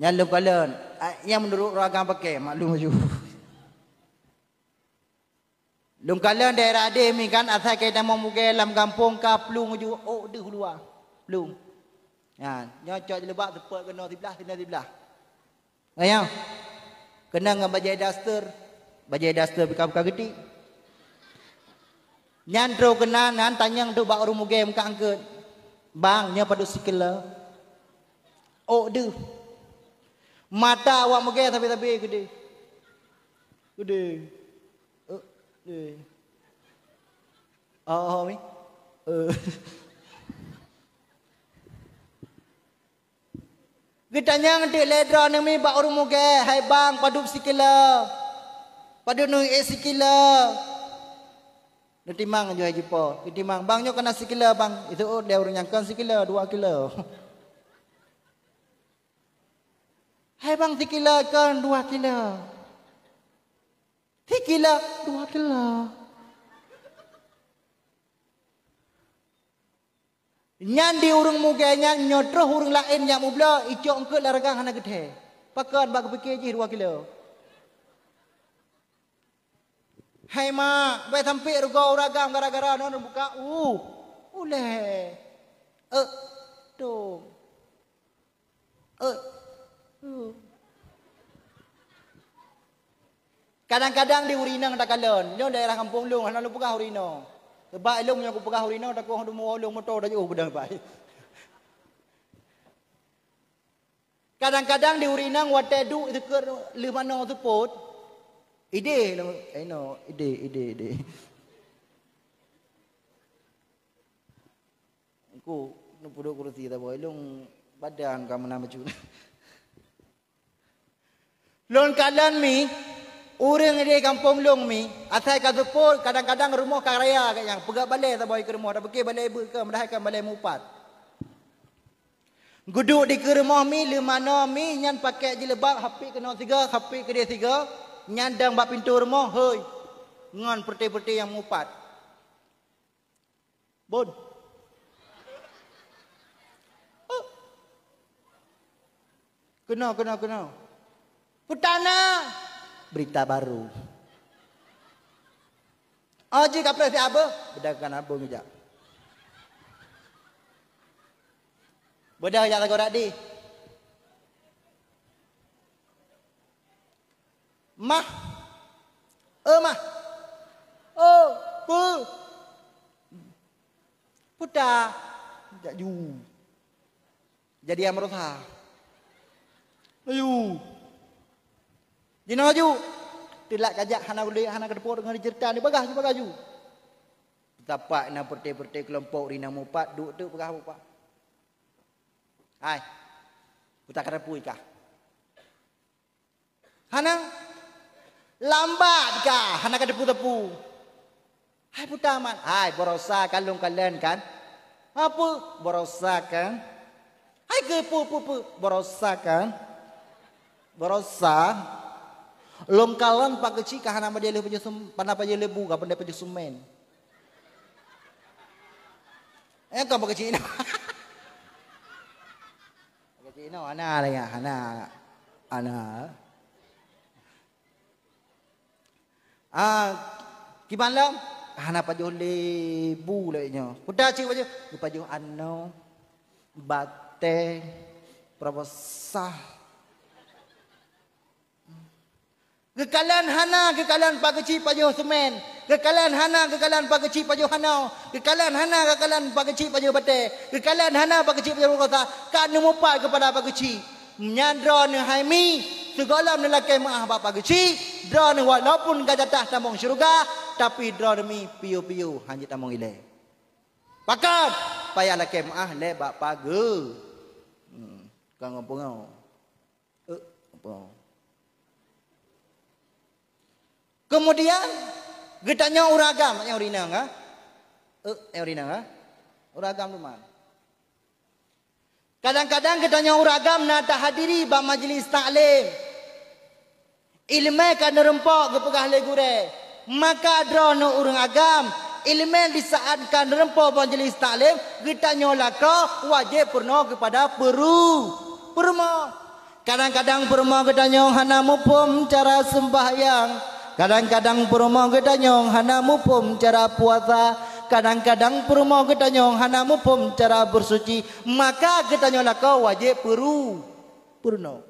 Yang lung ah, yang menurut ragam pakai, maklum juga. [laughs] Dung kala daerah ade mi kan asal ke nama muge dalam kampung ka plung ju oh de luar. Plung. Ha, nyocok lebak tepat kena sebelah kena sebelah. Ayo. Kena dengan bajai daster. Bajai daster bukan bukan gede. Nyan tro kena nan tanya tu bak rumah ge muka angkat. Bang nya padu sikela. Oh de. Mata awak muge tapi-tapi gede. Gede. 对，好好明，呃，kita yang di ledra nami ba urmu ge hai bang padup sikila padu nu e eh sikila de timang jo hajipo de timang bang nyo kena sikila bang itu oh, de urang nyangkan sikila 2 kilo [laughs] hai bang kila kan 2 kila. Hikila dua gelas. Nyan di urung muka nyan nyodroh urung lain nyan mubla ikut engkau larangan hana gede. Pakai bagu pikir je dua kilo. Hai ma, bayi tampil ruga uragam gara-gara nona buka. Uh, uleh. Eh, tu. Eh, tu. Uh. Kadang-kadang dia urina dengan kalon. Dia daerah kampung lu, kalau lupa pegah urina. Sebab lu punya aku pegah urina, tak kuah dua orang motor dah jauh pedang baik. Kadang-kadang dia urina dengan watak itu ke lu mana tu pot. Ide, lu, lah. I eh, know, ide, ide, ide. Aku, nak duduk kursi tak boleh, lu badan kamu nama cuna. Lu kalan mi, Orang ni kampung long mi, atai kata pun kadang-kadang rumah kaya raya kat yang pegak balai tak bawa ke rumah, dah pergi balai ibu ke, mendahkan balai mupat. Guduk di ke rumah mi, lima mana mi, yang pakai je lebak, hapi kena tiga, hapi dia tiga, nyan dang bak pintu rumah, hei, dengan perti-perti yang mupat. Bun. Oh. Kena, kena, kena. Putana. Putana berita baru. Oji oh, kapres dia apa? Bedakan apa ni jap. Bedah jak tak di. Mah. Eh oh, mah. Oh, pu. Puta. Jak ju. Jadi amrutha. Ayuh. Jina laju. Tidak kajak hana boleh hana ke depo dengan cerita ni bagah tu bagah tu. Tapak na pertai-pertai kelompok rina mupat duk tu bagah apa. Hai. Kita kada pui kah? Hana lambat kah hana ke depo tepu. Hai buta man. Hai borosa kalung kalian kan. Apa borosa kan? Hai ke pu pu pu borosa kan? Borosa Lom kalan pak kecil ka hanama dia lebih penyusum pandai pa jele bu ka pandai penyusum men. Eh kau pak kecil ina. [laughs] Pak kecil ina ana lah ya, ana. Ana. Ah, gimana lom? Hana pa jele bu leh nya. Kuda cik apa jele, pa jele ano. Bate. Prabasah. Kekalan Hana, kekalan Pak Kecik Pak Joh Semen. Kekalan Hana, kekalan Pak Kecik Pak Joh Hanau. Kekalan Hana, kekalan Pak Kecik Pak Joh Batik. Kekalan Hana, Pak Kecik Pak Joh Rokosa. Kak Numupat kepada Pak Kecik. Menyandra ni Haimi. Segala ni lelaki ma'ah Pak Pak Kecik. Dera ni walaupun gajatah tambung syurga. Tapi dera ni piu-piu hanya tambung ilai. Pakat! Payah lelaki ma'ah lelaki Pak Pak Kecik. Hmm, kau ngapung-ngapung. Eh, ngapung Kemudian getanya uragam yang urina enggak? Ha? Eh, yang urina enggak? Ha? Uragam tu mana? Kadang-kadang getanya uragam nata hadiri ba majlis taklim. Ilmu kan rempok kepada ahli legure. Maka drone urang agam ilmu di saat kan rempo majlis taklim gitanyo lako wajib purno kepada peru permo kadang-kadang permo gitanyo hanamu pom cara sembahyang kadang-kadang perumah kita nyong hana mupum cara puasa kadang-kadang perumah kita nyong hana mupum cara bersuci maka kita nyong lah kau wajib peru purno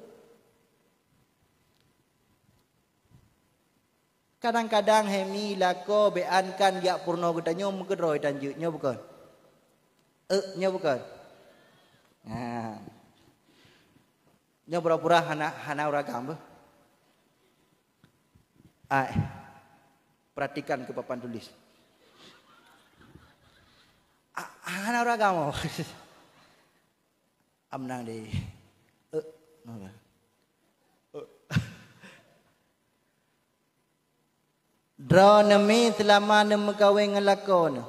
kadang-kadang hemi lah beankan ya purno kita nyong mungkin roy dan jutnya bukan eh nya bukan ha. nah. pura-pura hana hana uragam bukan I. Ah, eh. Perhatikan ke papan tulis. Ana ah, ah, ora gamo. [laughs] Amnang di. Eh, eh. [laughs] Draw nami selama nama kau yang ngelakon.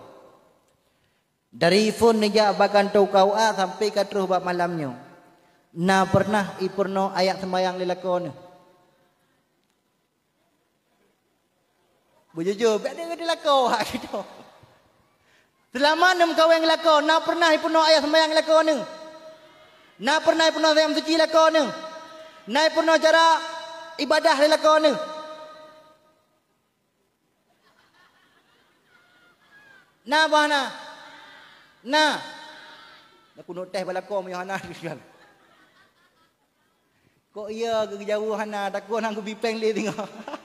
Dari pun nija bagan tu kau a sampai kat rumah malamnya. Na pernah i perno ayat semayang lelakon. Berjujur, biar dia kena lakau hak kita. Selama ni kau yang lakau, nak pernah ibu ayah semayang lakau ni. Nak pernah ibu nak yang suci lakau ni. Nak pernah cara ibadah ni lakau ni. Nah, buah nah. Nah. Aku nak teh balakau punya Hana. Kok iya ke jauh Hana? Takut nak aku bipeng dia tengok. [laughs]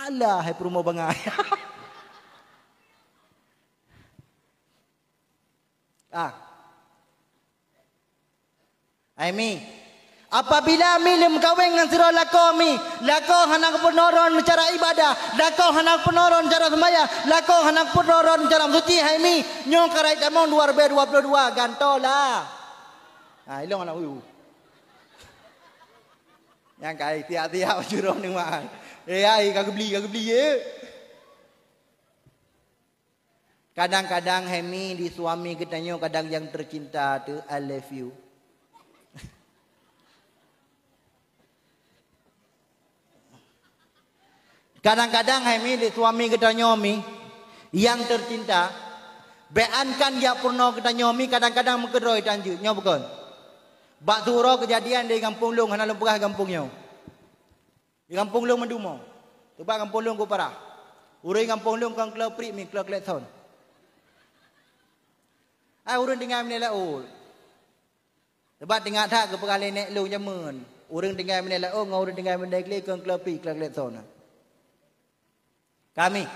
Alah, hai perumah bangai. [laughs] ah. Aimi. Apabila mi lim kawin dengan sirah lakau mi, lakau hanak penoron cara ibadah, lakau hanak penoron cara semaya, lakau hanak penoron cara suci hai mi, nyong karai temong luar be 22 gantolah. Ha ah, ilong anak lah, uyu. Yang kai tiap-tiap [laughs] jurung ning mak. Eh, ai ya, kau ya, beli, kau beli ye. Ya. Kadang-kadang Hemi di suami kita tanya kadang yang tercinta tu I love you. [laughs] Kadang-kadang Hemi di suami kita tanya Mi yang tercinta beankan dia purno kita tanya Mi kadang-kadang mengkeroy tanju nyobkan. Bak suruh kejadian di kampung lu hanalung perah kampungnya. Di kampung long mendumo. Tebak kampung long ko parah. Urai kampung long kang kelau prik mi kelau kelethon. Ai ah, urun dengan mine la o. Tebak dengan tak ke pengale nek long jamun. Urun dengan mine o ngau urun dengan mine kelik kang kelau prik kelau kelethon. Kami.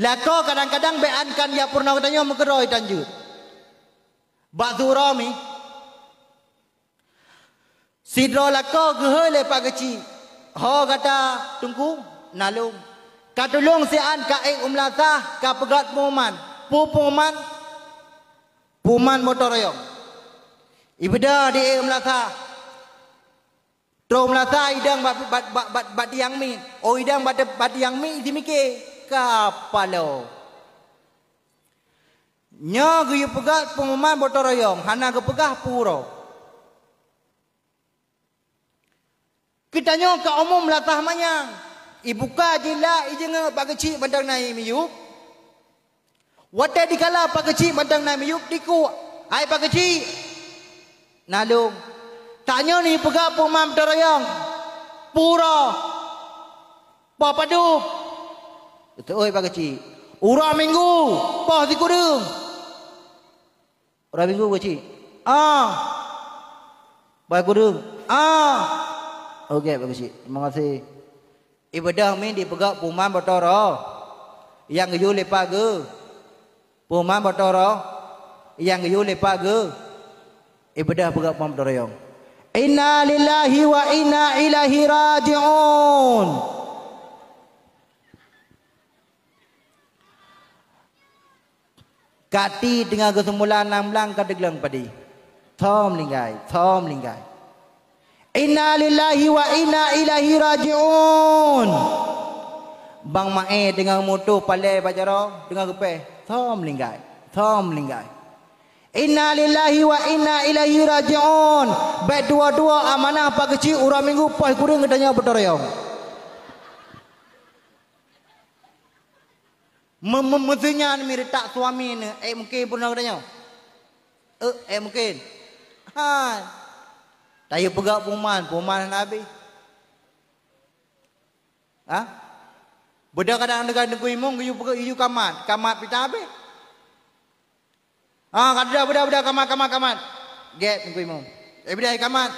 Lako kadang-kadang beankan ya purna katanya mengeroy tanjut. Bazurami. Sidro lako gehele pagaci. Sidro lako gehele pagaci. Ho kata tunggu nalung. Katulung si an ka ing umlata ka pegat puman. Pu puman. Puman motor Ibeda di ing umlata. Tro umlata idang bat bat bat bat, bat yang mi. O oh, idang bat bat yang mi di mike ka palo. Nyo guyu pegat puman motor yong. Hana ge pegah puro. Kitanya ke umum latah manyang. Ibu ka jila ijenge pakeci bandang nai miyu. Wate dikala pakeci bandang nai miyu diku. Ai pakeci. Nalung. Tanya ni pega pemam terayang. Pura. Papadu. Itu oi pakeci. Ura minggu. Pah dikudu. Ura minggu pakeci. Ah. Pakudu. Ah. Okey, bagus sih, Terima kasih. Ibadah ni dipegang puma batara. Yang ngeyu lepaga. puma batara. Yang ngeyu lepaga. Ibadah pegang puma batara yang. Inna lillahi wa inna ilahi raji'un. Kati dengan kesemula enam langkah degelang padi. Tom lingai, tom lingai. Inna lillahi wa inna ilahi raji'un. Bang Ma'e dengan motor palai bajara dengan rupai. Thom lingai Thom lingai. Inna lillahi wa inna ilahi raji'un. Baik dua-dua amanah pak kecil ura minggu pas kuring ketanya betul ya. Memmezinya ni mirta suami ni. Eh mungkin pun nak ketanya. Eh, eh mungkin. Haa. Tayu pegak puman, puman Nabi. Ha? Budak kadang dengan negu imong iyu pegak iyu kamat, kamat pita abe. Ha, kada budak budak kamat kamat kamat. Get negu imong. Eh budak kamat.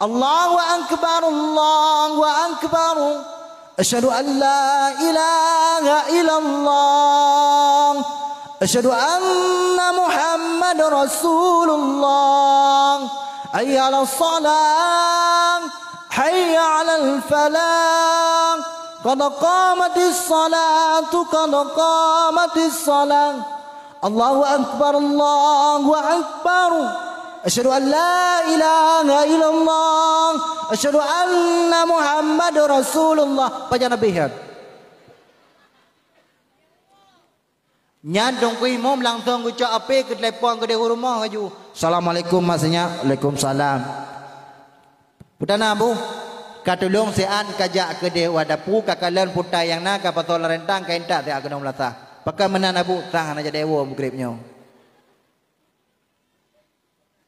Allahu akbar, Allahu akbar. Asyhadu an la ilaha illallah. Asyhadu anna Muhammad rasulullah. حي على الصلاة حي على الفلاح قد قامت الصلاة قد قامت الصلاة الله أكبر الله أكبر أشهد أن لا إله إلا الله أشهد أن محمد رسول الله baca Nyandung ku imam langsung ku cak api ke telefon ke rumah ke ju. Assalamualaikum maksudnya. Waalaikumsalam. Putana bu. Katulung si an kajak ke dia wadapu. Kakalan putai yang nak. patol rentang kain tak tiap kena melata. Pakai menan abu. Tangan aja dewa bukripnya.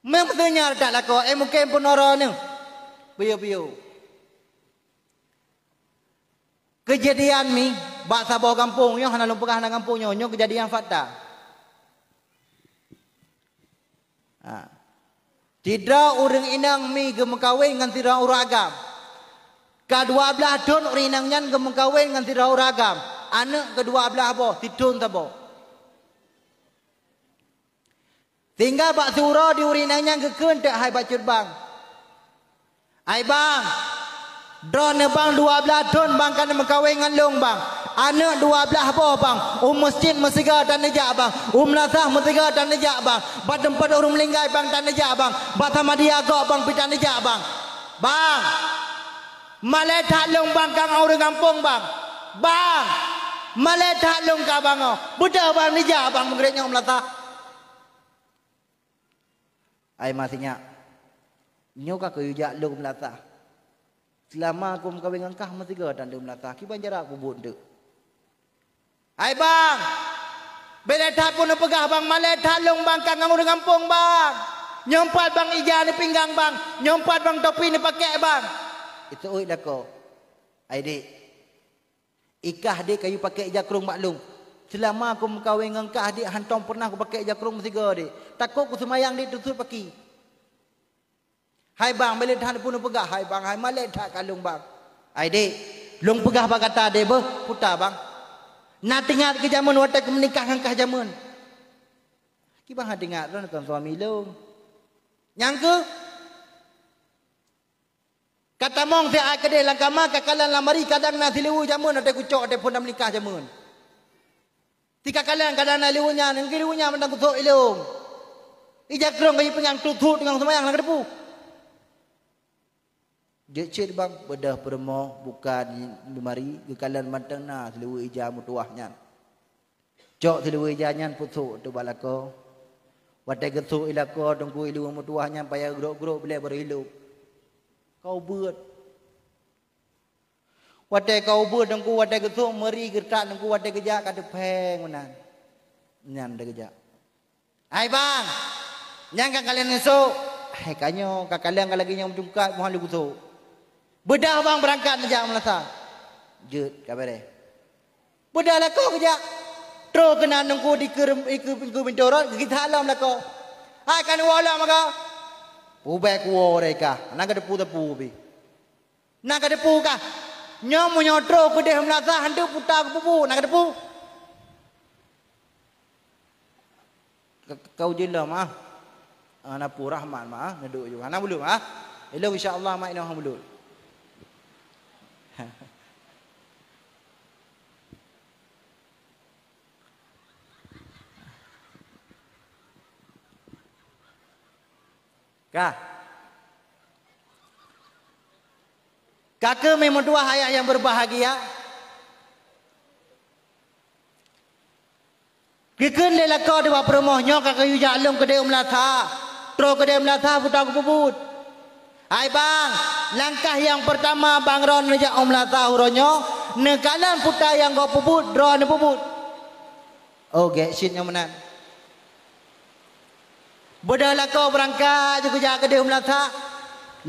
Maksudnya tak laku. Eh mungkin pun orang ni. Biu-biu. Kejadian ni. Kejadian ni bak sabo kampung yo hanalung perah nang kampung yo nyo kejadian fakta ha. tidak urang inang mi gemekawin dengan tidak urang agam kedua belah don urang inang nyan gemekawin dengan tidak urang agam anak kedua belah bo tidun tabo Tinggal bak surau di urinang yang keken hai bak bang. Hai bang. Drone bang dua belah don bang kan mengkawin dengan long bang anak dua belah apa bang um masjid mesiga dan nejak um bang um nasah mesiga dan nejak bang badan tempat urung melinggai bang dan nejak bang batama dia go bang pitan nejak bang bang maleta long bang kang urung kampung bang bang maleta long ka bang oh. budak bang nejak bang mengreknya um nasah ai masinya nyoka ke ujak long nasah Selama aku berkahwin dengan kah, mesti kau datang di Melaka. jarak aku buat dia. Hai bang. Bila tapun pegah bang malai talung bang kangang dengan kampung bang. Nyompat bang ija ni pinggang bang. Nyompat bang topi ni pakai bang. Itu oi dah ko. Aidi. Ikah dia kayu pakai jakrung maklum. Selama aku berkahwin dengan kah dia hantong pernah aku pakai jakrung tiga dia. Takut aku semayang dia tutup pakai. Hai bang, bila dah pun pegah. Hai bang, hai malik dah kalung bang. Hai dek, long pegah bang kata dia ber, putar bang. Nak tinggal ke zaman waktu ke menikah dengan kah zaman. Ki bang ha, dengar tu nak suami lu. Yang ke? Kata mong si ai kedai lang kama kakalan lang kadang nak silu jamun, ada kucok ada pun nak menikah zaman. Tika kalian kadang nak liwunya, nak liwunya mendang kucok ilung. Ijak kerong kaya pengang tutut dengan semayang nak kedepuk. Dia cik bang bedah perma bukan di mari kekalan matang na selewe ija mutuah Cok selewe ija nyan putu tu balako. Wate getu ila ko tunggu ilu mutuahnya nyan payah grok-grok bila berilu. Kau buat. Wate kau buat tunggu wate getu meri gerta tunggu wate geja kada peng menan. Nyan de geja. Hai bang. Nyang kalian esok. Hai kanyo lagi kalaginya mutuka mohon lu putu. Bedah bang berangkat saja melasa. Jut kabar eh. Bedah lah kau kejap. Tro kena nunggu di kerum iku pintu pintu orang kita alam lah kau. Akan ha, wala maka. Ubek kuo mereka. Nak ada pu tepu bi. Nak ada pu nyom nyom tro ku deh melasa hendu putar ku pupu. Nak ada pu? Kau jila mah. Anak ah, pu rahman mah. Nak duduk juga. Anak belum mah. Elok insyaAllah mah ini orang belum. Kah? Kakak memang dua ayah yang berbahagia. Kekan lelaka dia buat permohnya kakak yu jalan ke dia melata. Terus ke dia melata putar ke pebut. Hai bang, langkah yang pertama bang Ron menjak om melata huronya. Nekalan putar yang kau pebut, drone pebut. Oh, get shit yang menang. Bodoh lah kau berangkat juga jaga kedai melata.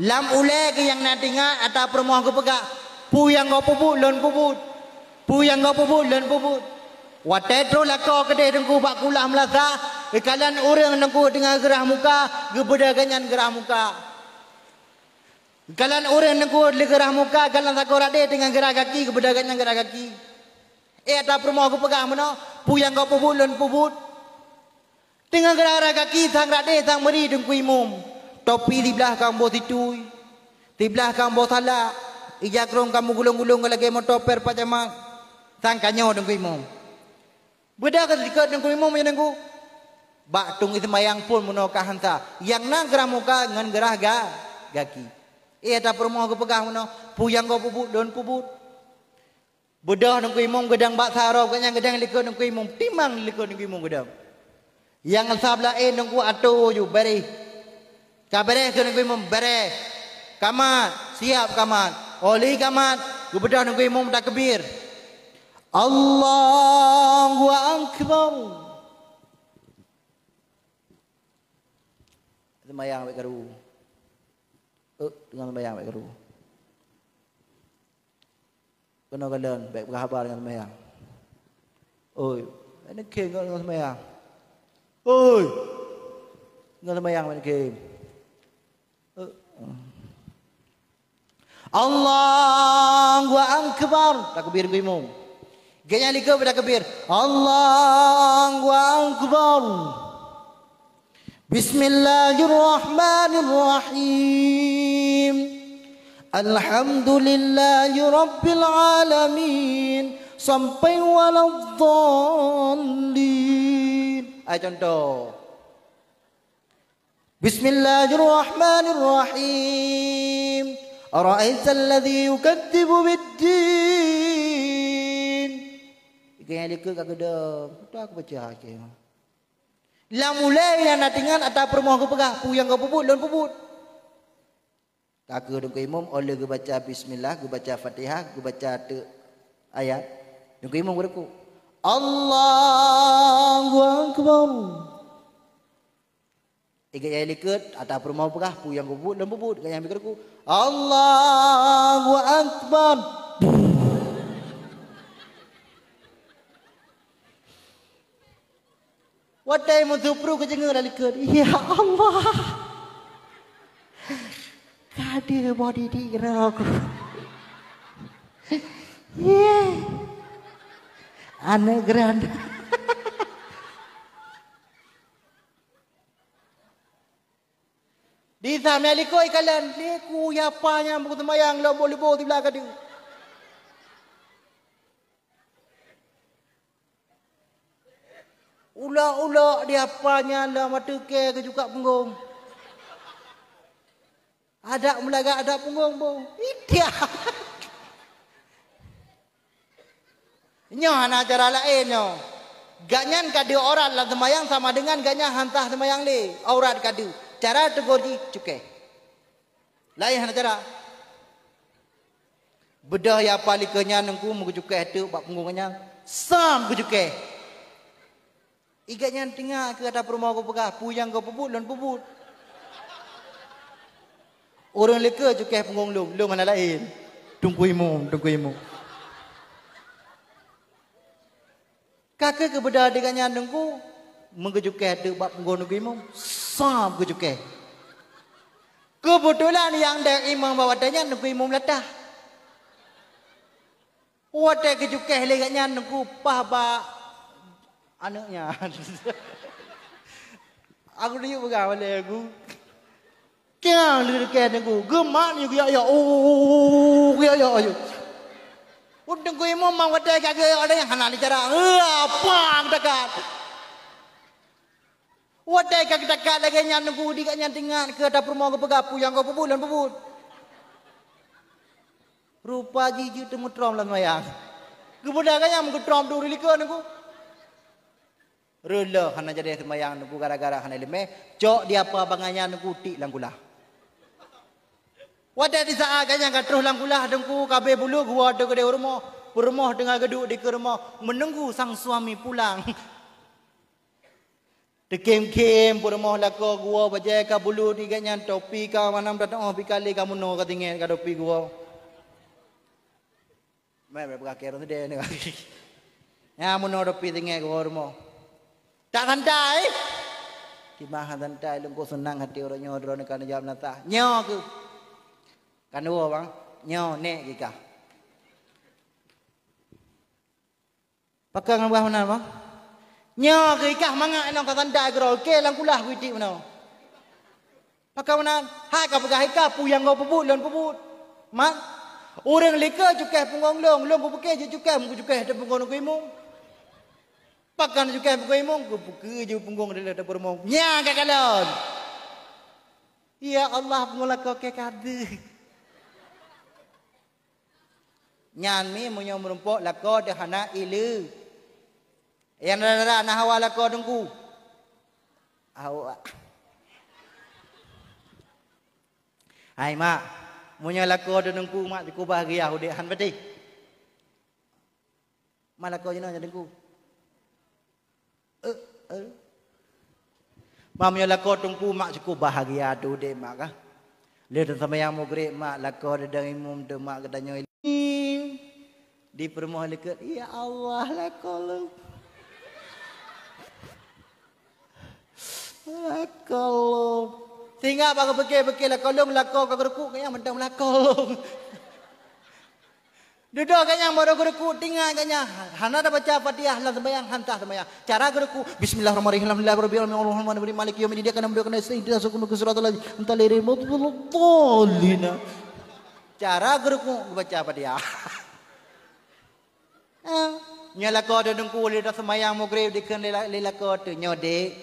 Lam ule ke yang nanti ingat atau permohon ke pegak. Pu yang kau pupuk lon pupuk. Pu yang kau pupuk lon puput. Watetro lah kau kedai tengku pak kulah melata. Kalian orang tengku dengan gerah muka. Gebeda kenyan gerah muka. Kalian orang tengku dengan gerah muka. kalian tak kau rade dengan gerah kaki. Gebeda kenyan gerah kaki. Eh, tak permohon ke pegak mana. Pu yang kau pupuk lon pupuk. Tengah gerak kaki Tang rade, Tang meri Dengkui mum Topi di belah Kambo itu. Di belah kambo salak Ijak rung Kamu gulung-gulung Kalau -gulung, kamu toper Pajak mak Tang kanyo Dengkui mum Beda ketika Dengkui mum Yang dengku Bak tung itu mayang pun menokah hanta. Yang nak gerah muka dengan gerah ga, gaki. Ia tak perlu mahu kepegah muno. Puyang kau pupuk, don pupuk. Bedah nungku imam gedang bak saraw. Kanya gedang likut nungku imam. Timang likut nungku imam gedang yang sabla en nunggu atu yu beri ka bere ke nungku mum bere kamat siap kamat oli kamat ku beda nungku mum takbir Allahu akbar Semayang baik keru Eh, dengan semayang baik keru Kena kalian baik berkhabar dengan semayang Oh ini kek dengan semayang Oi! Nana mayang main game. Uh. Allahu Akbar. Takbir gue imam. Gaya liga pada kebir. Allahu Akbar. Bismillahirrahmanirrahim. alamin. Sampai waladzallin. Ayat ah, contoh. Bismillahirrahmanirrahim. Ara'aita alladhi yukadzibu biddin. Ikan yang leka kat kedai. Itu aku baca hakim. La mulai yang lah nak tinggal atas permohon ke pegang. Pu yang kau puput, lon puput. Kakak dengan imam, oleh gue baca bismillah, gue baca fatihah, gue baca ayat. Dengan imam gue rekuk. Allahu Akbar. Ikat yang liket atau apa mau pekah. Pu yang kubut dan bubut. Ikat yang ambil keraku. Allahu Akbar. [laughs] Wadai mudhubru ke jengah liket. Ya Allah. [laughs] Kada body di dirak. [laughs] Yeah aneh geran. Di sana liko ikalan, liku ya apa yang bukan mayang lo boleh boleh di belakang dia. Ulak-ulak dia apa yang lo lah, mati ke juga punggung. Ada mulai ada punggung pun. Idiak. Nyoh anak cara lain nyoh. Gaknya kadu orat lah semayang sama dengan gaknya hantah semayang le. Orat kadu. Cara tegur di cukai. Lain anak cara. Bedah yang paling kenyan aku muka cukai itu buat punggungnya. Sam ke cukai. Ikatnya tengah ke atas perumah aku pegah. Puyang aku pebut, dan pebut. Orang leka cukai punggung lu. Lu mana lain? Tunggu imum, tunggu imum. Kakak ke beda dengan nyandung ku mengejukai de bab pengguna negeri mu sam kejukai. Kebetulan yang dek imam bawa tanya negeri mu meletah. Wate kejukai le gak pah ba anaknya. [laughs] aku dia buka wale aku. Kau lirik kan aku gemak ni ya ya oh ya ya ya. உட்டும் குயமும் மாவட்டே கேக்கு அடைய ஹனாலிச்சரா அப்பாங் டக்கார் Wadai kaki dekat lagi nyanyi nunggu di kat nyanyi tengah ke dapur mau ke pegapu yang kau pebulan pebul. Rupa gigi tu mutrom lah maya. Kebudak kan yang mutrom tu rilik kan aku. Rela hana jadi maya aku gara-gara hana lima. Cok dia apa bangannya nunggu ti langgulah. Wadah di saat kanya kat terus langkulah dengku kabe bulu gua ada gede rumah. Permoh dengan geduk di rumah menunggu sang suami pulang. Dekem-kem [laughs] permoh lako gua bajai ka bulu di kanya topi ka mana berat oh pikali kamu no ka tinggal ka topi gua. Mai be berakhir tu dia ni. [laughs] Ya kamu muno topi tinggal gua rumah. Tak santai. Kimah santai lungko senang hati orang nyodro ni kan jawab nata. Nyok. Nyok kan dua bang nyau nek kita pakai ngambah mana bang nyau kita mana enang kata dah gerol ke langkulah kuiti mana pakai mana hai kau pakai kita puyang kau pebut lon pebut mat Orang leka cukai punggung long, long buku je cukai, buku cukai ada punggung aku imung. cukai punggung buku imung, buku je punggung dia ada bermong. Nyang kakak lon. Ya Allah mengolah kau kekade. ញ៉ានមីមញោមរំពោលកោដហណាអ៊ីលឺយ៉ាងរ៉ារ៉ាណាហវាលកោដងគូអោអាយម៉ាមញោលកោដងគូម៉ាគូបាហ្គីយ៉ាហូឌីហានបេទីម៉ាលកោយណោយ៉ាងដងគូអឺអឺម៉ាមញោលកោដងគូម៉ាគូបាហ្គីយ៉ាទូឌីម៉ាកាលេតសម័យមកគ្រីម៉ាលកោដងអ៊ីមុំដងម៉ាកដាញោ di perumahan dekat ya Allah lah kalau ah, kalau tinggal baru pergi pergi lah kalau melaka kau kereku kan yang mendang melaka duduk kan yang baru kereku tinggal kan yang hana dah baca fatihah lah sembahyang hantar sembahyang cara kereku bismillahirrahmanirrahim dia dia kena alhamdulillahirrahmanirrahim alhamdulillahirrahmanirrahim alhamdulillahirrahmanirrahim alhamdulillahirrahmanirrahim alhamdulillahirrahmanirrahim alhamdulillahirrahmanirrahim alhamdulillahirrahmanirrahim alhamdulillahirrahmanirrahim cara guru ku baca pada dia. Nyala ko de dengku le da semayang maghrib di ken le la ko tu nyode.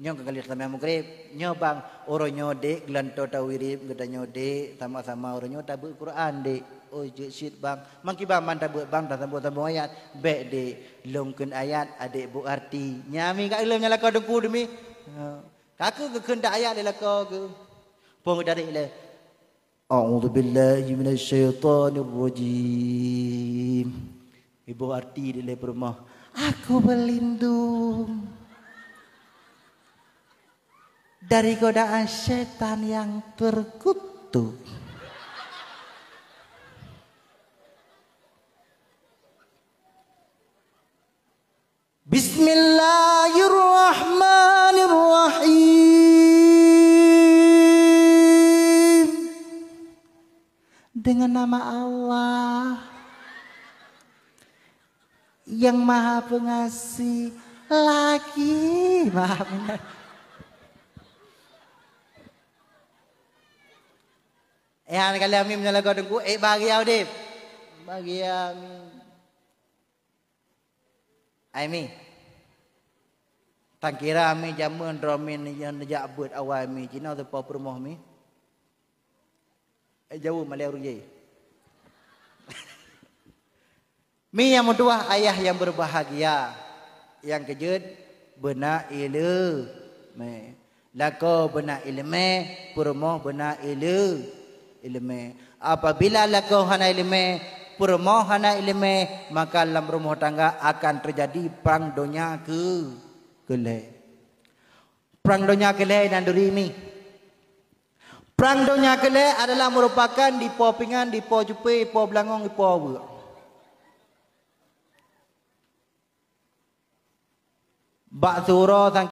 Nyong ke galih semayang maghrib, nyobang uro nyode glanto tawirib geda nyode sama-sama uro nyota bu Quran de. Oh je shit bang, mangki bang manta bu bang da sambo sambo ayat be de longkun ayat adik bu arti. Nyami ka ilang nyala ko dengku demi. Eh, kaku ke kendak ayat le la ko ke. Pong dari le A'udhu billahi minasyaitanir rajim Ibu arti di lep rumah Aku berlindung Dari godaan syaitan yang terkutuk Bismillahirrahmanirrahim dengan nama Allah yang maha pengasih lagi maha pengasih. Ya, kali kami menyala kau dengku. Eh, bagi ya, Udip. Bagi ya, Amin. Tangkira kira jamuan jaman yang najak buat awal kami. Cina tu pau perumah kami. Eh jauh Malaya Ruyai. [laughs] Mi yang mudua ayah yang berbahagia. Yang kejut bena ila. Me. Lako bena ilme, purmo bena ila. Ilme. Apabila lako hana ilme, purmo hana ilme, maka dalam rumah tangga akan terjadi perang dunia ke kele. Perang dunia kele dan durimi. mi. Perang Dunia Kele adalah merupakan di Pau Pingan, di Pau Jupi, di Pau Belangong, di Pau Awa. Bak Suro